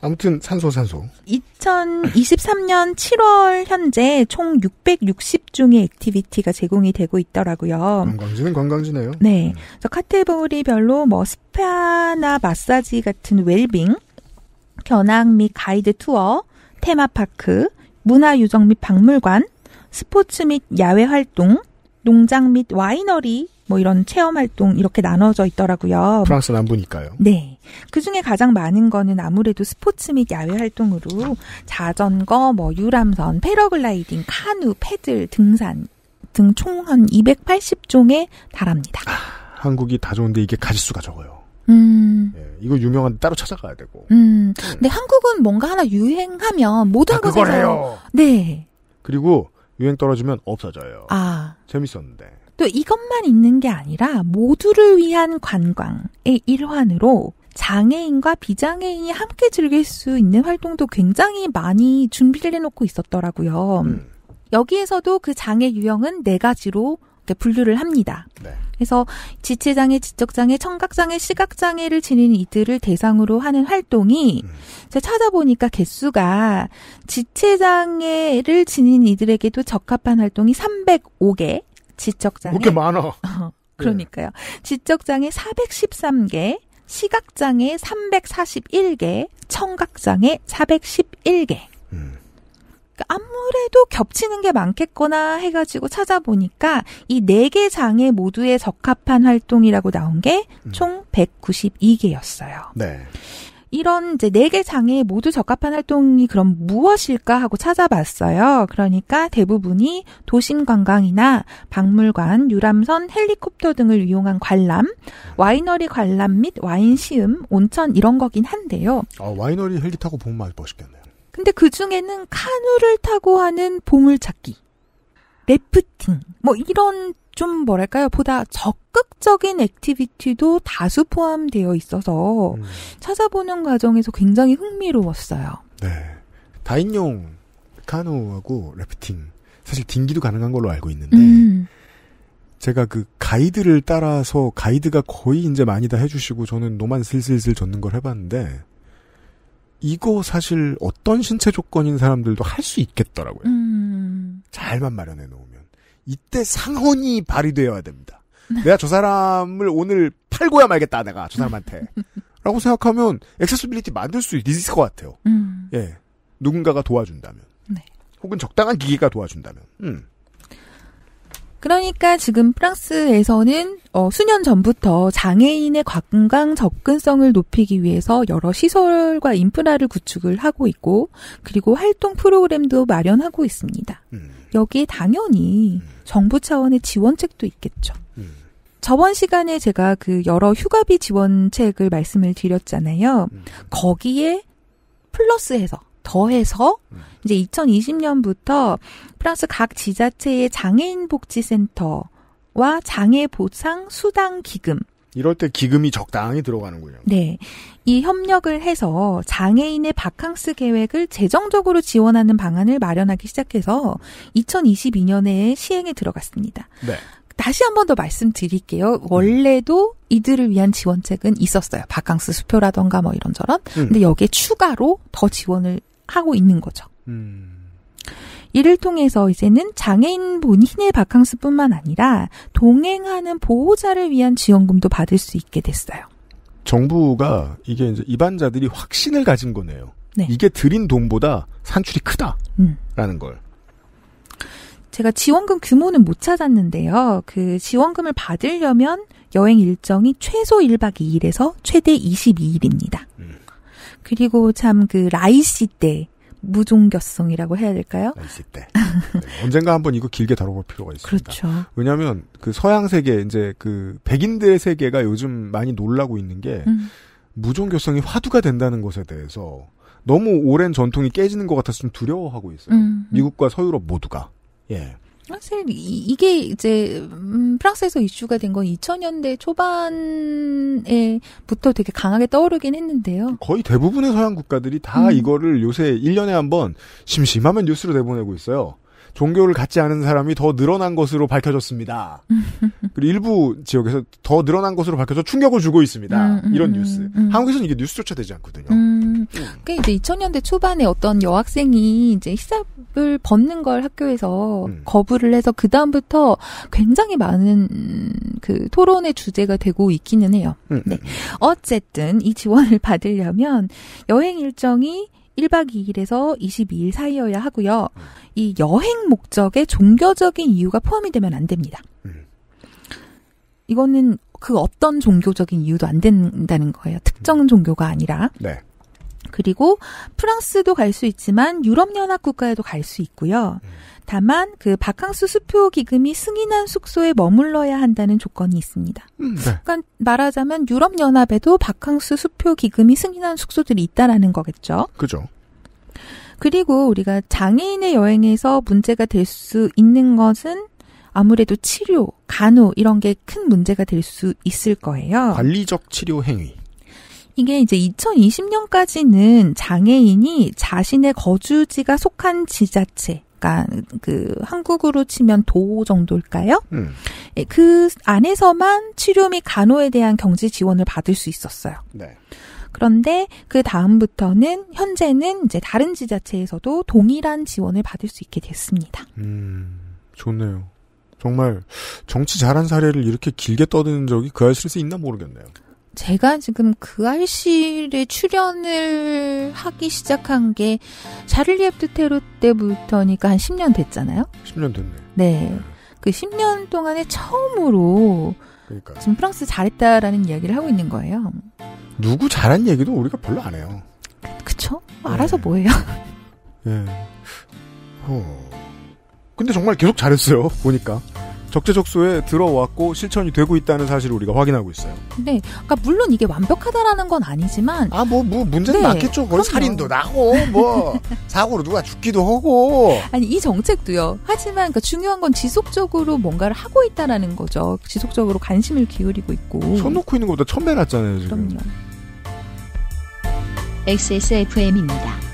Speaker 2: 아무튼 산소 산소.
Speaker 1: 2023년 7월 현재 총 660종의 액티비티가 제공이 되고 있더라고요. 관광지는 관광지네요. 네. 그 카테고리별로 뭐 스파나 마사지 같은 웰빙, 견학 및 가이드 투어, 테마파크, 문화유적 및 박물관, 스포츠 및 야외 활동, 농장 및 와이너리 뭐 이런 체험 활동 이렇게 나눠져 있더라고요. 프랑스 남부니까요. 네. 그 중에 가장 많은 거는 아무래도 스포츠 및 야외 활동으로 자전거, 뭐 유람선, 패러글라이딩, 카누, 패들, 등산 등 총 한 280종에 달합니다. 아,
Speaker 2: 한국이 다 좋은데 이게 가짓수가 적어요.
Speaker 1: 음.
Speaker 2: 예, 이거 유명한데 따로 찾아가야 되고.
Speaker 1: 음. 음. 근데 한국은 뭔가 하나 유행하면 모든 곳에서 아, 네.
Speaker 2: 그리고 유행 떨어지면 없어져요. 아. 재밌었는데.
Speaker 1: 또 이것만 있는 게 아니라 모두를 위한 관광의 일환으로 장애인과 비장애인이 함께 즐길 수 있는 활동도 굉장히 많이 준비를 해놓고 있었더라고요. 음. 여기에서도 그 장애 유형은 네 가지로 분류를 합니다. 네. 그래서 지체장애, 지적장애, 청각장애, 시각장애를 지닌 이들을 대상으로 하는 활동이 음. 제가 찾아보니까 개수가 지체장애를 지닌 이들에게도 적합한 활동이 305개, 지적장애. 그렇게 많아. 어, 그러니까요. 네. 지적장애 413개, 시각장애 341개, 청각장애 411개. 음. 그러니까 아무래도 겹치는 게 많겠거나 해가지고 찾아보니까 이 네 개 장애 모두에 적합한 활동이라고 나온 게총 음. 192개였어요. 네. 이런 이제 네 개 장애에 모두 적합한 활동이 그럼 무엇일까 하고 찾아봤어요. 그러니까 대부분이 도심 관광이나 박물관, 유람선, 헬리콥터 등을 이용한 관람, 와이너리 관람 및 와인 시음, 온천 이런 거긴 한데요. 아,
Speaker 2: 와이너리 헬기 타고 보면 아주 멋있겠네요.
Speaker 1: 근데 그 중에는 카누를 타고 하는 보물찾기, 래프팅, 뭐 이런 좀 뭐랄까요 보다 적극적인 액티비티도 다수 포함되어 있어서 음. 찾아보는 과정에서 굉장히 흥미로웠어요. 네,
Speaker 2: 다인용 카누하고 래프팅 사실 딩기도 가능한 걸로 알고 있는데 음. 제가 그 가이드를 따라서 가이드가 거의 이제 많이 다 해주시고 저는 노만 슬슬슬 젓는 걸 해봤는데 이거 사실 어떤 신체 조건인 사람들도 할 수 있겠더라고요.
Speaker 1: 음.
Speaker 2: 잘만 마련해 놓으면. 이때 상 h 이 발휘되어야 됩니다. 내가 저 사람을 오늘 팔고야 말겠다 내가 저 사람한테 라고 생각하면 액세스빌리티 만들 수 있을 것 같아요. 음. 예, 누군가가 도와준다면 네. 혹은 적당한 기계가 도와준다면 음.
Speaker 1: 그러니까 지금 프랑스에서는 어, 수년 전부터 장애인의 관광 접근성을 높이기 위해서 여러 시설과 인프라를 구축을 하고 있고 그리고 활동 프로그램도 마련하고 있습니다. 음. 여기에 당연히 음. 정부 차원의 지원책도 있겠죠. 음. 저번 시간에 제가 그 여러 휴가비 지원책을 말씀을 드렸잖아요. 음. 거기에 플러스해서 더해서 음. 이제 2020년부터 프랑스 각 지자체의 장애인 복지센터와 장애 보상 수당 기금
Speaker 2: 이럴 때 기금이 적당히 들어가는군요.
Speaker 1: 네. 이 협력을 해서 장애인의 바캉스 계획을 재정적으로 지원하는 방안을 마련하기 시작해서 2022년에 시행에 들어갔습니다. 네. 다시 한 번 더 말씀드릴게요. 원래도 이들을 위한 지원책은 있었어요. 바캉스 수표라던가 뭐 이런저런. 음. 근데 여기에 추가로 더 지원을 하고 있는 거죠.
Speaker 2: 음.
Speaker 1: 이를 통해서 이제는 장애인 본인의 바캉스뿐만 아니라 동행하는 보호자를 위한 지원금도 받을 수 있게 됐어요.
Speaker 2: 정부가 이게 이제 이반자들이 확신을 가진 거네요. 네. 이게 들인 돈보다 산출이 크다라는 음. 걸.
Speaker 1: 제가 지원금 규모는 못 찾았는데요. 그 지원금을 받으려면 여행 일정이 최소 1박 2일에서 최대 22일입니다. 음. 그리고 참 그 라이 씨때 무종결성이라고 해야 될까요? 아, 있을 때. 네.
Speaker 2: 언젠가 한번 이거 길게 다뤄볼 필요가 있습니다. 그렇죠. 왜냐하면 그 서양 세계 이제 그 백인들의 세계가 요즘 많이 놀라고 있는 게 음. 무종결성이 화두가 된다는 것에 대해서 너무 오랜 전통이 깨지는 것 같아서 좀 두려워하고 있어요. 음. 미국과 서유럽 모두가. 예.
Speaker 1: 사실 이게 이제 음, 프랑스에서 이슈가 된 건 2000년대 초반에부터 되게 강하게 떠오르긴 했는데요.
Speaker 2: 거의 대부분의 서양 국가들이 다 음. 이거를 요새 1년에 한번 심심하면 뉴스로 내보내고 있어요. 종교를 갖지 않은 사람이 더 늘어난 것으로 밝혀졌습니다. 그리고 일부 지역에서 더 늘어난 것으로 밝혀져 충격을 주고 있습니다. 음, 음 이런 음, 뉴스. 음, 한국에서는 이게 뉴스조차 되지 않거든요.
Speaker 1: 음, 그게 이제 2000년대 초반에 어떤 여학생이 이제 히잡을 벗는 걸 학교에서 거부를 해서 그 다음부터 굉장히 많은 그 토론의 주제가 되고 있기는 해요. 네. 어쨌든 이 지원을 받으려면 여행 일정이 1박 2일에서 22일 사이여야 하고요. 이 여행 목적에 종교적인 이유가 포함이 되면 안 됩니다. 음. 이거는 그 어떤 종교적인 이유도 안 된다는 거예요. 특정 음. 종교가 아니라. 네. 그리고 프랑스도 갈 수 있지만 유럽연합 국가에도 갈 수 있고요. 음. 다만 그 바캉스 수표 기금이 승인한 숙소에 머물러야 한다는 조건이 있습니다. 음, 네. 그러니까 말하자면 유럽 연합에도 바캉스 수표 기금이 승인한 숙소들이 있다라는 거겠죠. 그죠. 그리고 우리가 장애인의 여행에서 문제가 될 수 있는 것은 아무래도 치료, 간호 이런 게 큰 문제가 될 수 있을 거예요.
Speaker 2: 관리적 치료
Speaker 1: 행위. 이게 이제 2020년까지는 장애인이 자신의 거주지가 속한 지자체, 약간 그 한국으로 치면 도 정도일까요? 음. 예, 그 안에서만 치료 및 간호에 대한 경제 지원을 받을 수 있었어요. 네. 그런데 그 다음부터는 현재는 이제 다른 지자체에서도 동일한 지원을 받을 수 있게 됐습니다. 음,
Speaker 2: 좋네요. 정말 정치 잘한 사례를 이렇게 길게 떠드는 적이 그아실수 있나 모르겠네요.
Speaker 1: 제가 지금 그 알실에 출연을 하기 시작한 게 샤를리 앱드 테로 때부터니까 한 10년 됐잖아요. 10년 됐네. 네. 그 10년 동안에 처음으로 그러니까 지금 프랑스 잘했다라는 이야기를 하고 있는 거예요.
Speaker 2: 누구 잘한 얘기도 우리가 별로 안 해요.
Speaker 1: 그쵸? 네. 알아서 뭐예요?
Speaker 2: 예. 네. 근데 정말 계속 잘했어요. 보니까. 적재적소에 들어왔고 실천이 되고 있다는 사실을 우리가 확인하고 있어요.
Speaker 1: 네, 그러니까 물론 이게 완벽하다라는 건 아니지만 아 뭐뭐 뭐 문제는 네, 많겠죠. 그 살인도 나고 뭐 사고로 누가 아, 죽기도 하고 아니 이 정책도요. 하지만 그러니까 중요한 건 지속적으로 뭔가를 하고 있다라는 거죠. 지속적으로 관심을 기울이고 있고 손
Speaker 2: 놓고 있는 것보다 천배 낫잖아요 지금.
Speaker 1: 그럼요. XSFM입니다.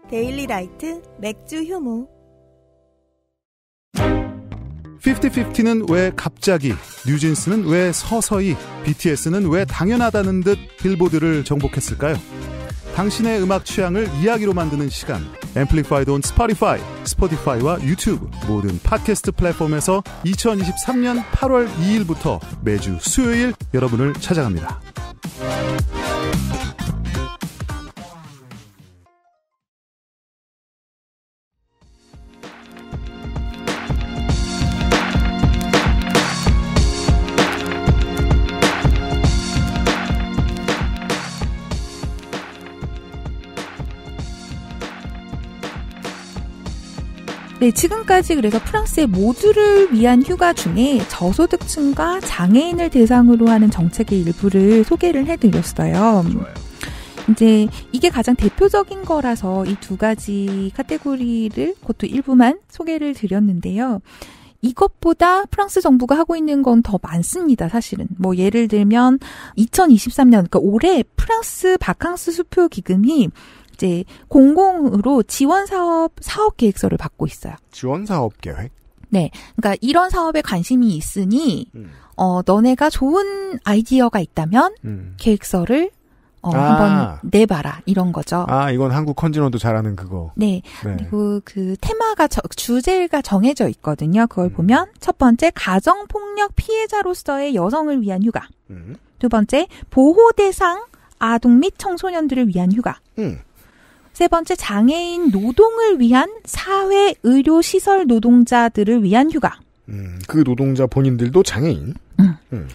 Speaker 1: 데일리 라이트 맥주 효모 50-50는 왜
Speaker 2: 갑자기, 뉴진스는 왜 서서히, BTS는 왜 당연하다는 듯 빌보드를 정복했을까요? 당신의 음악 취향을 이야기로 만드는 시간 앰플리파이드 온 스포티파이 스포티파이와 유튜브 모든 팟캐스트 플랫폼에서 2023년 8월 2일부터 매주 수요일 여러분을 찾아갑니다.
Speaker 1: 네, 지금까지 그래서 프랑스의 모두를 위한 휴가 중에 저소득층과 장애인을 대상으로 하는 정책의 일부를 소개를 해드렸어요. 이제 이게 가장 대표적인 거라서 이 두 가지 카테고리를 그것도 일부만 소개를 드렸는데요. 이것보다 프랑스 정부가 하고 있는 건 더 많습니다, 사실은. 뭐 예를 들면 2023년, 그러니까 올해 프랑스 바캉스 수표 기금이 이제 공공으로 지원 사업 사업 계획서를 받고 있어요. 지원 사업 계획? 네. 그러니까 이런 사업에 관심이 있으니 음. 어 너네가 좋은 아이디어가 있다면 음. 계획서를
Speaker 2: 어, 아. 한번
Speaker 1: 내봐라 이런 거죠.
Speaker 2: 아 이건 한국 컨지너도 잘하는 그거. 네. 네.
Speaker 1: 그리고 그 테마가 저, 주제가 정해져 있거든요. 그걸 음. 보면 첫 번째 가정 폭력 피해자로서의 여성을 위한 휴가. 음. 두 번째 보호 대상 아동 및 청소년들을 위한 휴가. 음. 세 번째 장애인 노동을 위한 사회 의료 시설 노동자들을 위한 휴가.
Speaker 2: 음, 그 노동자 본인들도 장애인. 음. 음.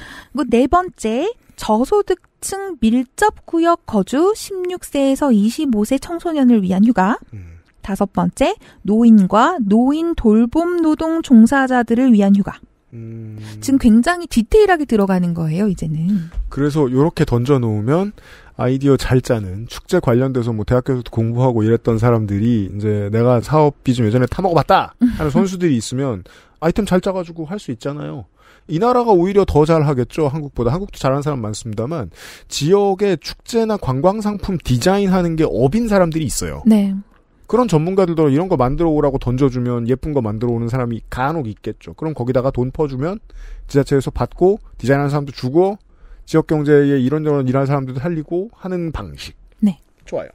Speaker 1: 네 번째 저소득층 밀접 구역 거주 16세에서 25세 청소년을 위한 휴가. 음. 다섯 번째 노인과 노인 돌봄 노동 종사자들을 위한 휴가. 음. 지금 굉장히 디테일하게 들어가는 거예요, 이제는.
Speaker 2: 그래서 이렇게 던져 놓으면 아이디어 잘 짜는 축제 관련돼서 뭐 대학교에서도 공부하고 이랬던 사람들이 이제 내가 사업비 좀 예전에 타먹어봤다 하는 선수들이 있으면 아이템 잘 짜가지고 할 수 있잖아요. 이 나라가 오히려 더 잘하겠죠. 한국보다 한국도 잘하는 사람 많습니다만 지역의 축제나 관광 상품 디자인하는 게 업인 사람들이 있어요. 네. 그런 전문가들도 이런 거 만들어 오라고 던져주면 예쁜 거 만들어 오는 사람이 간혹 있겠죠. 그럼 거기다가 돈 퍼주면 지자체에서 받고 디자인하는 사람도 주고 지역 경제에 이런저런 일하는 사람들도 살리고 하는
Speaker 1: 방식. 네. 좋아요.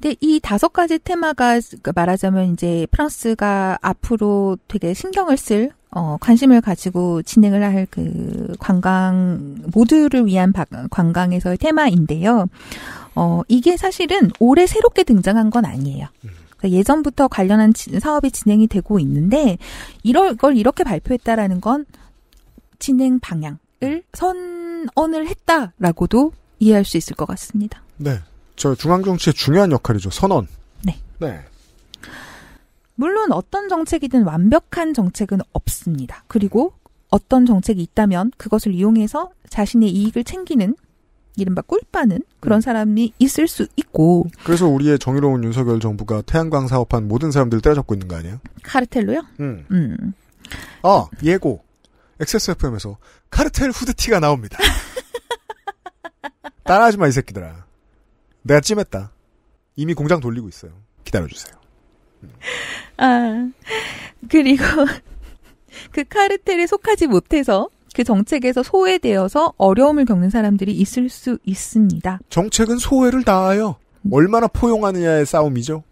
Speaker 1: 근데 이 다섯 가지 테마가 그 말하자면 이제 프랑스가 앞으로 되게 신경을 쓸 어, 관심을 가지고 진행을 할 그 관광 모두를 위한 바, 관광에서의 테마인데요. 어, 이게 사실은 올해 새롭게 등장한 건 아니에요. 음. 그러니까 예전부터 관련한 사업이 진행이 되고 있는데 이걸 이렇게 발표했다라는 건 진행 방향을 음. 선 선언을 했다라고도 이해할 수 있을 것 같습니다.
Speaker 2: 네. 저 중앙정치의 중요한 역할이죠. 선언.
Speaker 1: 네. 네. 물론 어떤 정책이든 완벽한 정책은 없습니다. 그리고 어떤 정책이 있다면 그것을 이용해서 자신의 이익을 챙기는 이른바 꿀빠는 그런 음. 사람이 있을 수
Speaker 2: 있고. 그래서 우리의 정의로운 윤석열 정부가 태양광 사업한 모든 사람들을 때려잡고 있는 거 아니에요? 카르텔로요? 음. 음. 아, 예고. XSFM에서 카르텔 후드티가 나옵니다. 따라하지 마, 이 새끼들아. 내가 찜했다. 이미 공장 돌리고 있어요. 기다려주세요.
Speaker 1: 음. 아, 그리고 그 카르텔에 속하지 못해서 그 정책에서 소외되어서 어려움을 겪는 사람들이 있을 수 있습니다.
Speaker 2: 정책은 소외를 다하여 음. 얼마나 포용하느냐의 싸움이죠.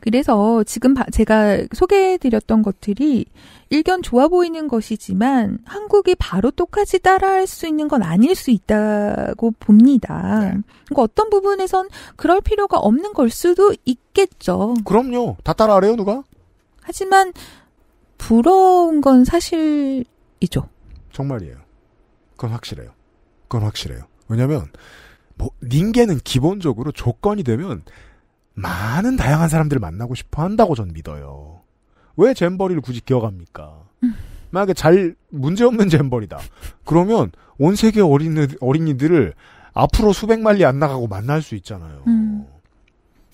Speaker 1: 그래서 지금 제가 소개해드렸던 것들이 일견 좋아 보이는 것이지만 한국이 바로 똑같이 따라할 수 있는 건 아닐 수 있다고 봅니다. 네. 그러니까 어떤 부분에선 그럴 필요가 없는 걸 수도 있겠죠. 그럼요. 다 따라하래요, 누가? 하지만 부러운 건 사실이죠.
Speaker 2: 정말이에요. 그건 확실해요. 그건 확실해요. 왜냐면 뭐 닝계는 기본적으로 조건이 되면 많은 다양한 사람들을 만나고 싶어 한다고 전 믿어요. 왜 잼버리를 굳이 기억합니까? 음. 만약에 잘 문제없는 잼버리다. 그러면 온 세계 어린이, 어린이들을 앞으로 수백 마리 안 나가고 만날 수 있잖아요. 음.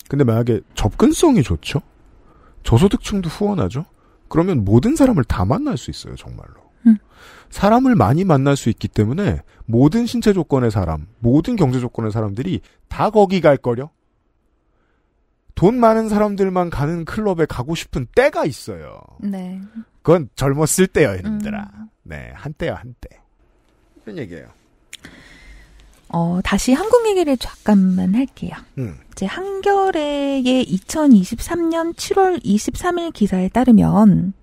Speaker 2: 근데 만약에 접근성이 좋죠? 저소득층도 후원하죠? 그러면 모든 사람을 다 만날 수 있어요, 정말로. 음. 사람을 많이 만날 수 있기 때문에 모든 신체 조건의 사람, 모든 경제 조건의 사람들이 다 거기 갈 거려? 돈 많은 사람들만 가는 클럽에 가고 싶은 때가 있어요. 네. 그건 젊었을 때요, 이놈들아. 음. 네, 한때요, 한때. 이런 얘기예요.
Speaker 1: 어, 다시 한국 얘기를 잠깐만 할게요. 음. 이제 한겨레의 2023년 7월 23일 기사에 따르면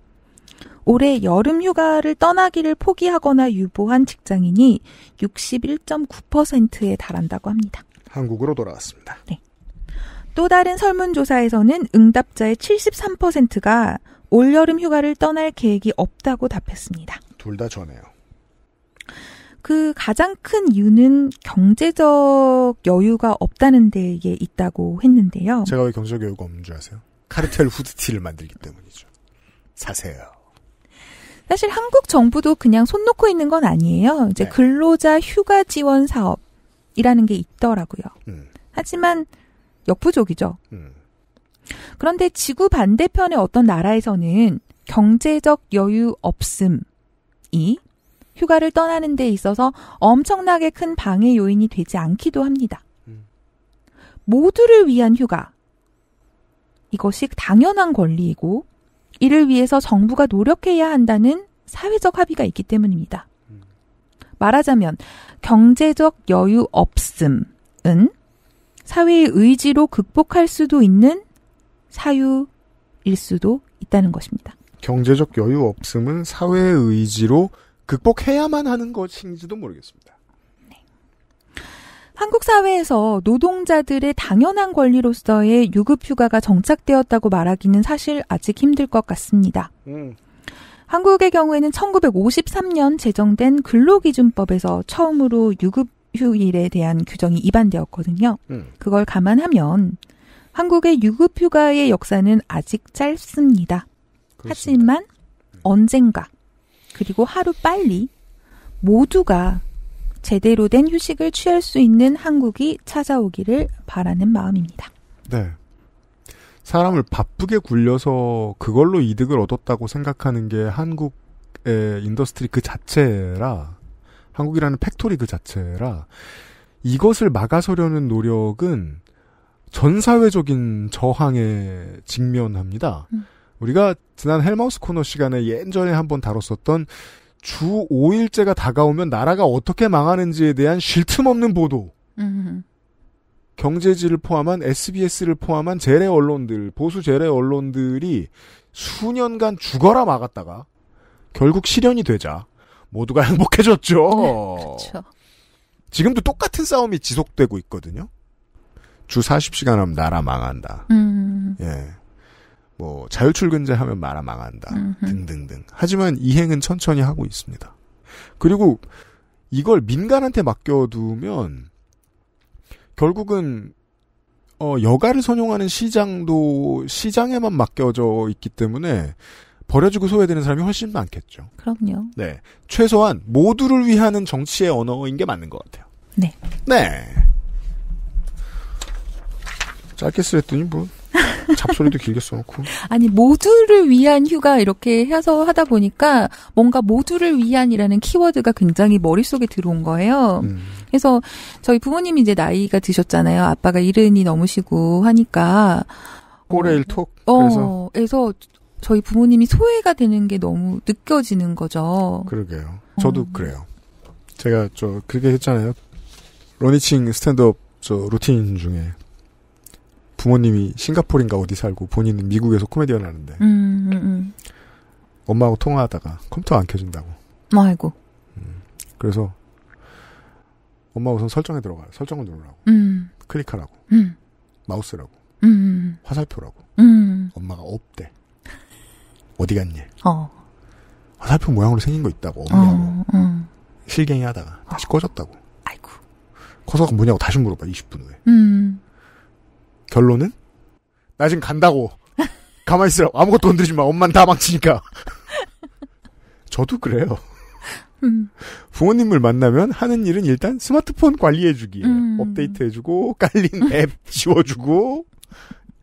Speaker 1: 올해 여름 휴가를 떠나기를 포기하거나 유보한 직장인이 61.9%에 달한다고 합니다.
Speaker 2: 한국으로 돌아왔습니다. 네.
Speaker 1: 또 다른 설문조사에서는 응답자의 73%가 올여름 휴가를 떠날 계획이 없다고 답했습니다. 둘 다 전해요. 그 가장 큰 이유는 경제적 여유가 없다는 데에 있다고 했는데요.
Speaker 2: 제가 왜 경제적 여유가 없는 줄 아세요? 카르텔 후드티를 만들기 때문이죠. 사세요.
Speaker 1: 사실 한국 정부도 그냥 손 놓고 있는 건 아니에요. 이제 네. 근로자 휴가 지원 사업이라는 게 있더라고요. 음. 하지만 역부족이죠. 음. 그런데 지구 반대편의 어떤 나라에서는 경제적 여유 없음이 휴가를 떠나는 데 있어서 엄청나게 큰 방해 요인이 되지 않기도 합니다. 음. 모두를 위한 휴가. 이것이 당연한 권리이고, 이를 위해서 정부가 노력해야 한다는 사회적 합의가 있기 때문입니다. 음. 말하자면, 경제적 여유 없음은 사회의 의지로 극복할 수도 있는 사유일 수도 있다는 것입니다.
Speaker 2: 경제적 여유 없음은 사회의 의지로 극복해야만 하는 것인지도 모르겠습니다. 네.
Speaker 1: 한국 사회에서 노동자들의 당연한 권리로서의 유급휴가가 정착되었다고 말하기는 사실 아직 힘들 것 같습니다. 음. 한국의 경우에는 1953년 제정된 근로기준법에서 처음으로 유급 휴일에 대한 규정이 입안되었거든요. 음. 그걸 감안하면 한국의 유급휴가의 역사는 아직 짧습니다. 그렇습니다. 하지만 음. 언젠가 그리고 하루 빨리 모두가 제대로 된 휴식을 취할 수 있는 한국이 찾아오기를 바라는 마음입니다.
Speaker 2: 네. 사람을 바쁘게 굴려서 그걸로 이득을 얻었다고 생각하는 게 한국의 인더스트리 그 자체라 한국이라는 팩토리 그 자체라 이것을 막아서려는 노력은 전사회적인 저항에 직면합니다. 음. 우리가 지난 헬마우스 코너 시간에 예전에 한번 다뤘었던 주 5일째가 다가오면 나라가 어떻게 망하는지에 대한 쉴 틈 없는 보도. 경제지를 포함한 SBS를 포함한 재래 언론들, 보수 재래 언론들이 수년간 죽어라 막았다가 결국 실현이 되자 모두가 행복해졌죠. 그 지금도 똑같은 싸움이 지속되고 있거든요. 주 40시간 하면 나라 망한다. 음. 예. 뭐 자율출근제 하면 나라 망한다. 음흠. 등등등. 하지만 이행은 천천히 하고 있습니다. 그리고 이걸 민간한테 맡겨두면 결국은 어 여가를 선용하는 시장도 시장에만 맡겨져 있기 때문에 버려지고 소외되는 사람이 훨씬 많겠죠. 그럼요. 네. 최소한 모두를 위하는 정치의 언어인 게 맞는 것 같아요. 네. 네. 짧게 쓰랬더니 뭐 잡소리도 길게 써놓고.
Speaker 1: 아니 모두를 위한 휴가 이렇게 해서 하다 보니까 뭔가 모두를 위한이라는 키워드가 굉장히 머릿속에 들어온 거예요. 음. 그래서 저희 부모님이 이제 나이가 드셨잖아요. 아빠가 일흔이 넘으시고 하니까. 꼬레일 어, 톡. 어, 그래서. 그래서 저희 부모님이 소외가 되는 게 너무 느껴지는 거죠. 그러게요. 저도 어.
Speaker 2: 그래요. 제가 저 그렇게 했잖아요. 러니칭 스탠드업 저 루틴 중에 부모님이 싱가포르인가 어디 살고 본인은 미국에서 코미디언 하는데
Speaker 1: 음, 음, 음,
Speaker 2: 엄마하고 통화하다가 컴퓨터 안 켜진다고. 아이고. 음, 그래서 엄마 우선 설정에 들어가요. 설정을 누르라고. 음. 클릭하라고. 마우스라고. 화살표라고. 엄마가 없대. 어디 갔니? 어. 화살표 아, 모양으로 생긴 거 있다고, 없냐고. 어, 어. 실갱이 하다가 다시 어. 꺼졌다고. 아이고. 커서 가 뭐냐고 다시 물어봐, 20분 후에. 음. 결론은? 나 지금 간다고. 가만히 있으라고. 아무것도 건드리지 마. 엄만 다 망치니까. 저도 그래요. 음. 부모님을 만나면 하는 일은 일단 스마트폰 관리해주기, 음. 업데이트해주고, 깔린 앱 지워주고,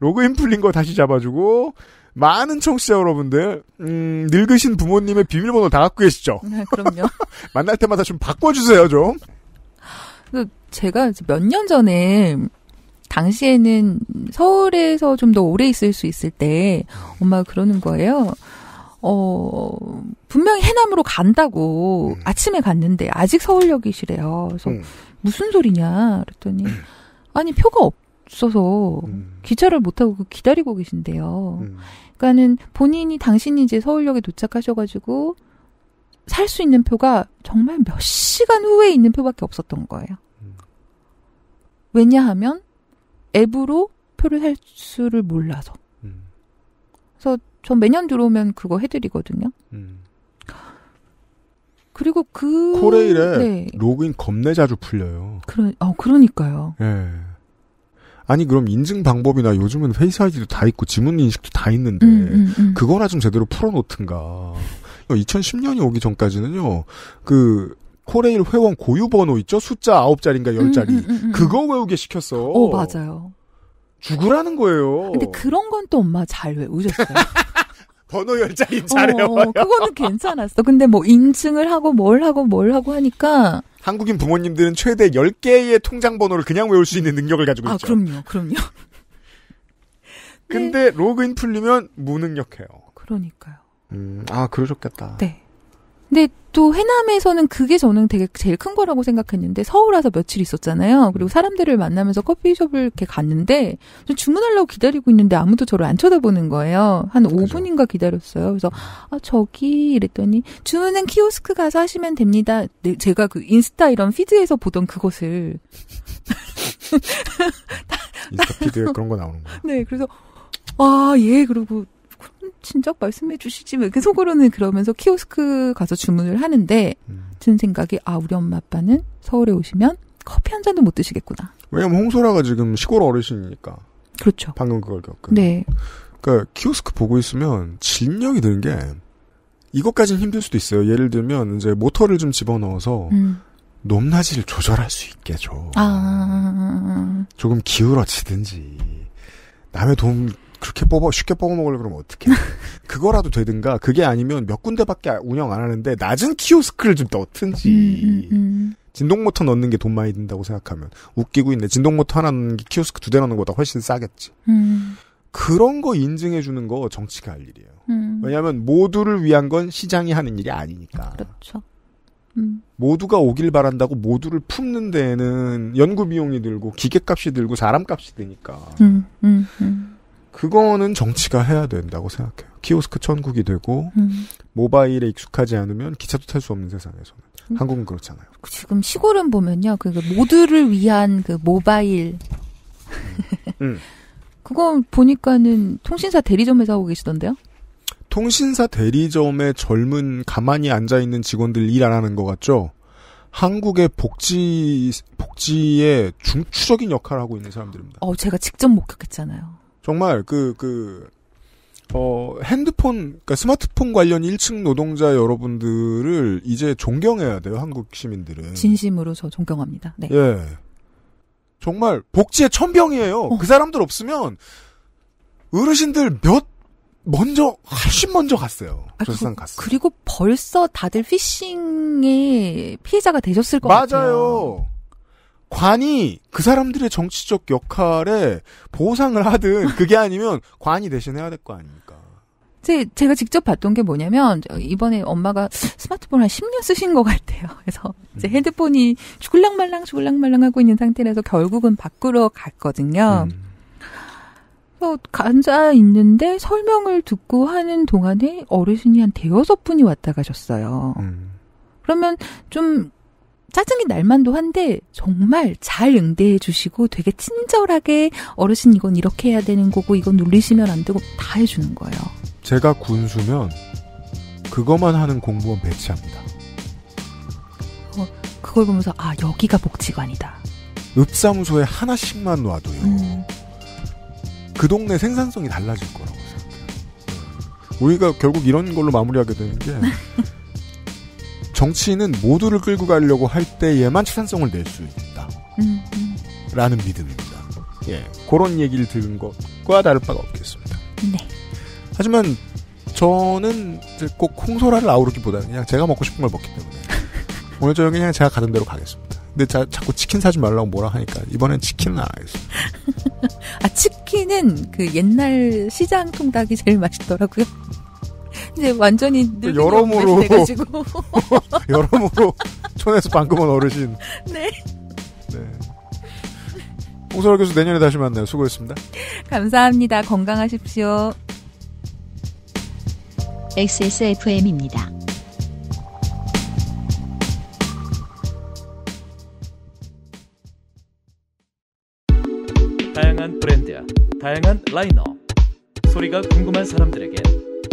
Speaker 2: 로그인 풀린 거 다시 잡아주고, 많은 청취자 여러분들, 음, 늙으신 부모님의 비밀번호 다 갖고 계시죠?
Speaker 1: 네, 그럼요.
Speaker 2: 만날 때마다 좀 바꿔주세요, 좀.
Speaker 1: 그, 제가 몇 년 전에, 당시에는 서울에서 좀 더 오래 있을 수 있을 때, 엄마가 그러는 거예요. 어, 분명히 해남으로 간다고 음. 아침에 갔는데 아직 서울역이시래요. 그래서 음. 무슨 소리냐? 그랬더니, 아니, 표가 없 없어서 음. 기차를 못 타고 그 기다리고 계신데요. 음. 그러니까는 본인이 당신이 이제 서울역에 도착하셔가지고 살 수 있는 표가 정말 몇 시간 후에 있는 표밖에 없었던 거예요. 음. 왜냐하면 앱으로 표를 살 수를 몰라서. 음. 그래서 전 매년 들어오면 그거 해드리거든요. 음. 그리고 그 코레일에 네.
Speaker 2: 로그인 겁내 자주 풀려요.
Speaker 1: 그러, 어, 그러니까요.
Speaker 2: 예. 아니 그럼 인증 방법이나 요즘은 페이스 아이디도 다 있고 지문 인식도 다 있는데
Speaker 3: 음, 음, 음.
Speaker 2: 그거나 좀 제대로 풀어놓든가. 2010년이 오기 전까지는요. 그 코레일 회원 고유 번호 있죠? 숫자 9자리인가 10자리. 음, 음, 그거 외우게
Speaker 1: 시켰어. 어, 맞아요. 죽으라는 거예요. 근데 그런 건 또 엄마 잘 외우셨어요. 번호 열자인 어, 잘해요. 어, 그거는 괜찮았어. 근데 뭐 인증을 하고 뭘 하고 뭘 하고 하니까
Speaker 2: 한국인 부모님들은 최대 10개의 통장 번호를 그냥 외울 수 있는 능력을 가지고 아, 있죠. 아,
Speaker 1: 그럼요. 그럼요.
Speaker 2: 근데 네. 로그인 풀리면 무능력해요.
Speaker 1: 그러니까요.
Speaker 2: 음, 아, 그러셨겠다. 네.
Speaker 1: 근데 또 해남에서는 그게 저는 되게 제일 큰 거라고 생각했는데 서울 와서 며칠 있었잖아요. 그리고 음. 사람들을 만나면서 커피숍을 이렇게 갔는데 주문하려고 기다리고 있는데 아무도 저를 안 쳐다보는 거예요. 한 5분인가 기다렸어요. 그래서 아 저기 이랬더니 주문은 키오스크 가서 하시면 됩니다. 네, 제가 그 인스타 이런 피드에서 보던 그것을 인스타 피드 그런 거 나오는 거예요. 네, 그래서 아 예 그리고 그럼 진작 말씀해 주시지 왜그 속으로는 그러면서 키오스크 가서 주문을 하는데 음. 든 생각이 아 우리 엄마 아빠는 서울에 오시면 커피 한 잔도 못 드시겠구나.
Speaker 2: 왜냐면 홍소라가 지금 시골 어르신이니까. 그렇죠. 방금 그걸 겪은. 네. 그러니까 키오스크 보고 있으면 진력이 드는 게 이것까지는 힘들 수도 있어요. 예를 들면 이제 모터를 좀 집어넣어서 음. 높낮이를 조절할 수 있게 줘.
Speaker 1: 아.
Speaker 2: 조금 기울어지든지 남의 도움 그렇게 뽑아 쉽게 뽑아 먹으려 그러면 어떻게? 그거라도 되든가 그게 아니면 몇 군데밖에 운영 안 하는데 낮은 키오스크를 좀 넣든지. 음, 음, 음. 진동모터 넣는 게 돈 많이 든다고 생각하면 웃기고 있네. 진동모터 하나 넣는 게 키오스크 두 대 넣는 것보다 훨씬 싸겠지. 그런 거 인증해 주는 거 정치가 할 일이에요. 왜냐하면 모두를 위한 건 시장이 하는 일이 아니니까. 그렇죠. 모두가 오길 바란다고 모두를 품는 데에는 연구 비용이 들고 기계값이 들고 사람값이 드니까. 음, 음, 음. 그거는 정치가 해야 된다고 생각해요. 키오스크 천국이 되고 음. 모바일에 익숙하지 않으면 기차도 탈 수 없는 세상에서는 음. 한국은 그렇잖아요.
Speaker 1: 그 지금 시골은 보면요, 그, 그 모두를 위한 그 모바일.
Speaker 2: 음. 음.
Speaker 1: 그거 보니까는 통신사 대리점에서 하고 계시던데요?
Speaker 2: 통신사 대리점에 젊은 가만히 앉아 있는 직원들 일 안 하는 것 같죠? 한국의 복지 복지에 중추적인 역할을 하고 있는 사람들입니다.
Speaker 1: 어, 제가 직접 목격했잖아요.
Speaker 2: 정말 그, 그, 어, 핸드폰, 그니까 스마트폰 관련 1층 노동자 여러분들을 이제 존경해야 돼요, 한국 시민들은.
Speaker 1: 진심으로 저 존경합니다. 네. 예.
Speaker 2: 정말 복지의 천병이에요. 어. 그 사람들 없으면 어르신들 몇
Speaker 1: 먼저 훨씬 먼저 갔어요. 아, 조 갔어요. 그리고 벌써 다들 피싱의 피해자가 되셨을 것 맞아요. 같아요. 맞아요. 관이 그 사람들의
Speaker 2: 정치적 역할에 보상을 하든 그게 아니면 관이 대신해야 될 거 아닙니까?
Speaker 1: 제, 제가 직접 봤던 게 뭐냐면 이번에 엄마가 스마트폰 을한 10년 쓰신 것 같아요. 그래서 이제 음. 핸드폰이 죽을랑말랑 죽을랑말랑 하고 있는 상태라서 결국은 밖으로 갔거든요. 음. 그자 있는데 설명을 듣고 하는 동안에 어르신이 한 대여섯 분이 왔다 가셨어요. 음. 그러면 좀 짜증이 날 만도 한데 정말 잘 응대해 주시고 되게 친절하게 어르신 이건 이렇게 해야 되는 거고 이건 놀리시면 안 되고 다 해주는 거예요.
Speaker 2: 제가 군수면 그것만 하는 공무원 배치합니다.
Speaker 1: 어, 그걸 보면서 아 여기가 복지관이다.
Speaker 2: 읍사무소에 하나씩만 놔도요. 음. 그 동네 생산성이 달라질 거라고 생각해요. 네. 우리가 결국 이런 걸로 마무리하게 되는 게 정치인은 모두를 끌고 가려고 할 때에만 추산성을 낼 수 있다. 음, 음. 라는 믿음입니다. 예, 그런 얘기를 들은 것과 다를 바가 없겠습니다. 네. 하지만 저는 꼭 콩소라를 아우르기보다 그냥 제가 먹고 싶은 걸 먹기 때문에 오늘 저녁 그냥 제가 가던 대로 가겠습니다. 근데 자, 자꾸 치킨 사지 말라고 뭐라 하니까 이번엔 치킨은 안 하겠습니다.
Speaker 1: 아 치킨은 그 옛날 시장 통닭이 제일 맛있더라고요. 이제 완전히 여러모로
Speaker 2: 여러모로 촌에서 방금은 어르신.
Speaker 1: 네. 네.
Speaker 2: 홍소 교수 내년에 다시 만나요. 수고했습니다.
Speaker 1: 감사합니다. 건강하십시오. XSFM입니다.
Speaker 3: 다양한 브랜드, 야 다양한 라이너 소리가 궁금한 사람들에게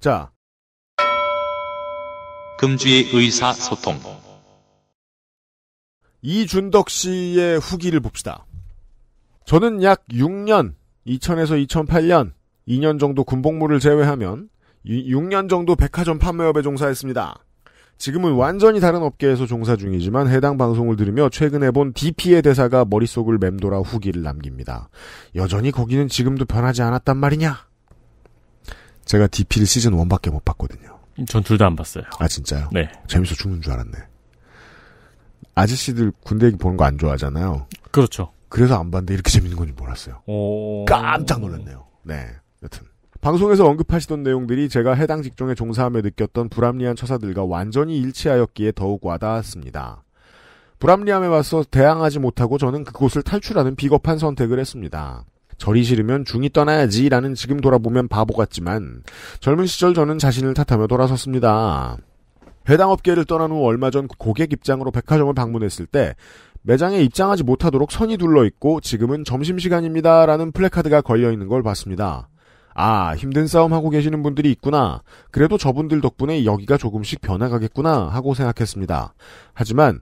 Speaker 2: 자. 금주의 의사소통. 이준덕 씨의 후기를 봅시다. 저는 약 6년, 2000에서 2008년, 2년 정도 군복무를 제외하면 6년 정도 백화점 판매업에 종사했습니다. 지금은 완전히 다른 업계에서 종사 중이지만 해당 방송을 들으며 최근에 본 DP의 대사가 머릿속을 맴돌아 후기를 남깁니다. 여전히 거기는 지금도 변하지 않았단 말이냐? 제가 DP를 시즌 1밖에 못 봤거든요.
Speaker 3: 전 둘 다 안 봤어요. 아 진짜요? 네.
Speaker 2: 재밌어 죽는 줄 알았네. 아저씨들 군대 얘기 보는 거 안 좋아하잖아요. 그렇죠. 그래서 안 봤는데 이렇게 재밌는 건지 몰랐어요. 오... 깜짝 놀랐네요. 네. 여튼 방송에서 언급하시던 내용들이 제가 해당 직종에 종사함에 느꼈던 불합리한 처사들과 완전히 일치하였기에 더욱 와닿았습니다. 불합리함에 와서 대항하지 못하고 저는 그곳을 탈출하는 비겁한 선택을 했습니다. 절이 싫으면 중이 떠나야지라는 지금 돌아보면 바보 같지만 젊은 시절 저는 자신을 탓하며 돌아섰습니다. 해당 업계를 떠난 후 얼마 전 고객 입장으로 백화점을 방문했을 때 매장에 입장하지 못하도록 선이 둘러 있고 지금은 점심시간입니다라는 플래카드가 걸려 있는 걸 봤습니다. 아, 힘든 싸움 하고 계시는 분들이 있구나. 그래도 저분들 덕분에 여기가 조금씩 변화가겠구나 하고 생각했습니다. 하지만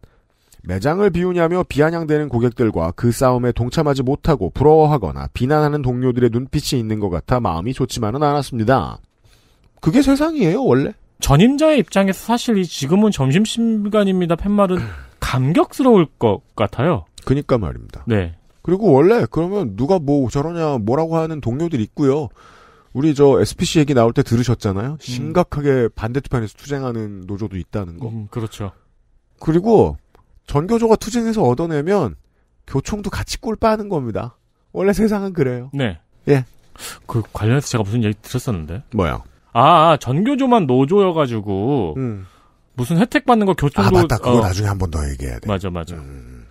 Speaker 2: 매장을 비우냐며 비아냥대는 고객들과 그 싸움에 동참하지 못하고 부러워하거나 비난하는 동료들의 눈빛이 있는 것 같아 마음이 좋지만은 않았습니다.
Speaker 3: 그게 세상이에요, 원래. 전임자의 입장에서 사실 이 지금은 점심시간입니다. 팻말은 감격스러울 것 같아요. 그니까 말입니다. 네. 그리고
Speaker 2: 원래 그러면 누가 뭐 저러냐 뭐라고 하는 동료들 있고요. 우리 저 SPC 얘기 나올 때 들으셨잖아요. 음. 심각하게 반대편에서 투쟁하는 노조도 있다는 거. 음, 그렇죠. 그리고 전교조가 투쟁해서 얻어내면 교총도 같이 꿀 빠는 겁니다. 원래 세상은 그래요.
Speaker 3: 네. 예. 그 관련해서 제가 무슨 얘기 들었었는데. 뭐야? 아, 아, 전교조만 노조여가지고 음. 무슨 혜택 받는 거교총도아 아,
Speaker 2: 맞다 그거 어. 나중에 한
Speaker 3: 번 더 얘기해야 돼. 맞아 맞아. 음.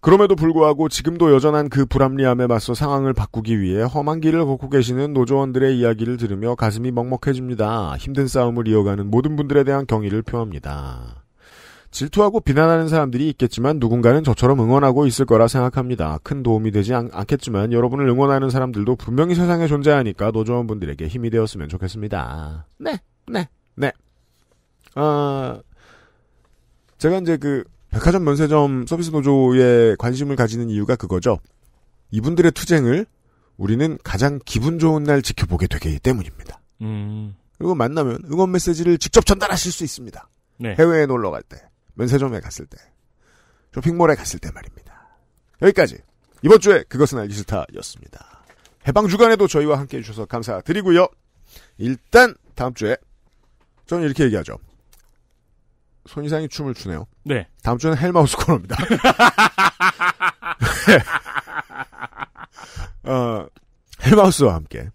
Speaker 2: 그럼에도 불구하고 지금도 여전한 그 불합리함에 맞서 상황을 바꾸기 위해 험한 길을 걷고 계시는 노조원들의 이야기를 들으며 가슴이 먹먹해집니다. 힘든 싸움을 이어가는 모든 분들에 대한 경의를 표합니다. 질투하고 비난하는 사람들이 있겠지만 누군가는 저처럼 응원하고 있을 거라 생각합니다. 큰 도움이 되지 않, 겠지만 여러분을 응원하는 사람들도 분명히 세상에 존재하니까 노조원분들에게 힘이 되었으면 좋겠습니다. 네, 네, 네. 아, 제가 이제 그 백화점 면세점 서비스 노조에 관심을 가지는 이유가 그거죠. 이분들의 투쟁을 우리는 가장 기분 좋은 날 지켜보게 되기 때문입니다. 음. 그리고 만나면 응원 메시지를 직접 전달하실 수 있습니다. 네. 해외에 놀러 갈 때. 면세점에 갔을 때, 쇼핑몰에 갔을 때 말입니다. 여기까지 이번 주에 그것은 알기 싫다였습니다. 해방 주간에도 저희와 함께 해주셔서 감사드리고요. 일단 다음 주에 저는 이렇게 얘기하죠. 손이상이 춤을 추네요. 네. 다음 주는 헬마우스 코너입니다. 네. 어, 헬마우스와 함께.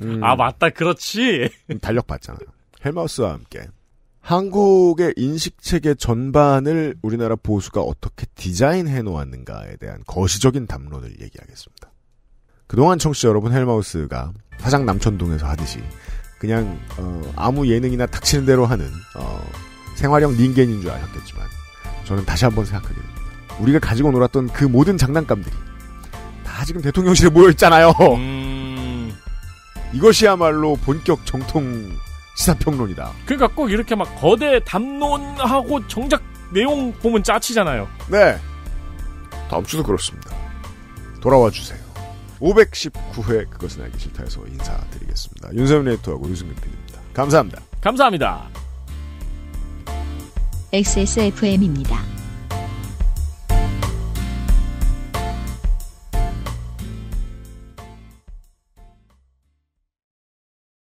Speaker 2: 음, 아
Speaker 3: 맞다, 그렇지. 음, 달력 봤잖아요.
Speaker 2: 헬마우스와 함께 한국의 인식체계 전반을 우리나라 보수가 어떻게 디자인해 놓았는가에 대한 거시적인 담론을 얘기하겠습니다. 그동안 청취자 여러분 헬마우스가 화장 남천동에서 하듯이 그냥 어, 아무 예능이나 닥치는 대로 하는 어, 생활형 닌겐인 줄 아셨겠지만 저는 다시 한번 생각하게 됩니다. 우리가 가지고 놀았던 그 모든 장난감들이 다 지금 대통령실에 모여 있잖아요. 음... 이것이야말로 본격 정통 시사평론이다.
Speaker 3: 그러니까 꼭 이렇게 막 거대 담론하고 정작 내용 보면 짜치잖아요.
Speaker 2: 네. 다음 주도 그렇습니다. 돌아와 주세요. 519회 그것은 알기 싫다에서 인사드리겠습니다. 윤세민 에이터하고 유승균 PD입니다. 감사합니다. 감사합니다.
Speaker 1: XSFM입니다.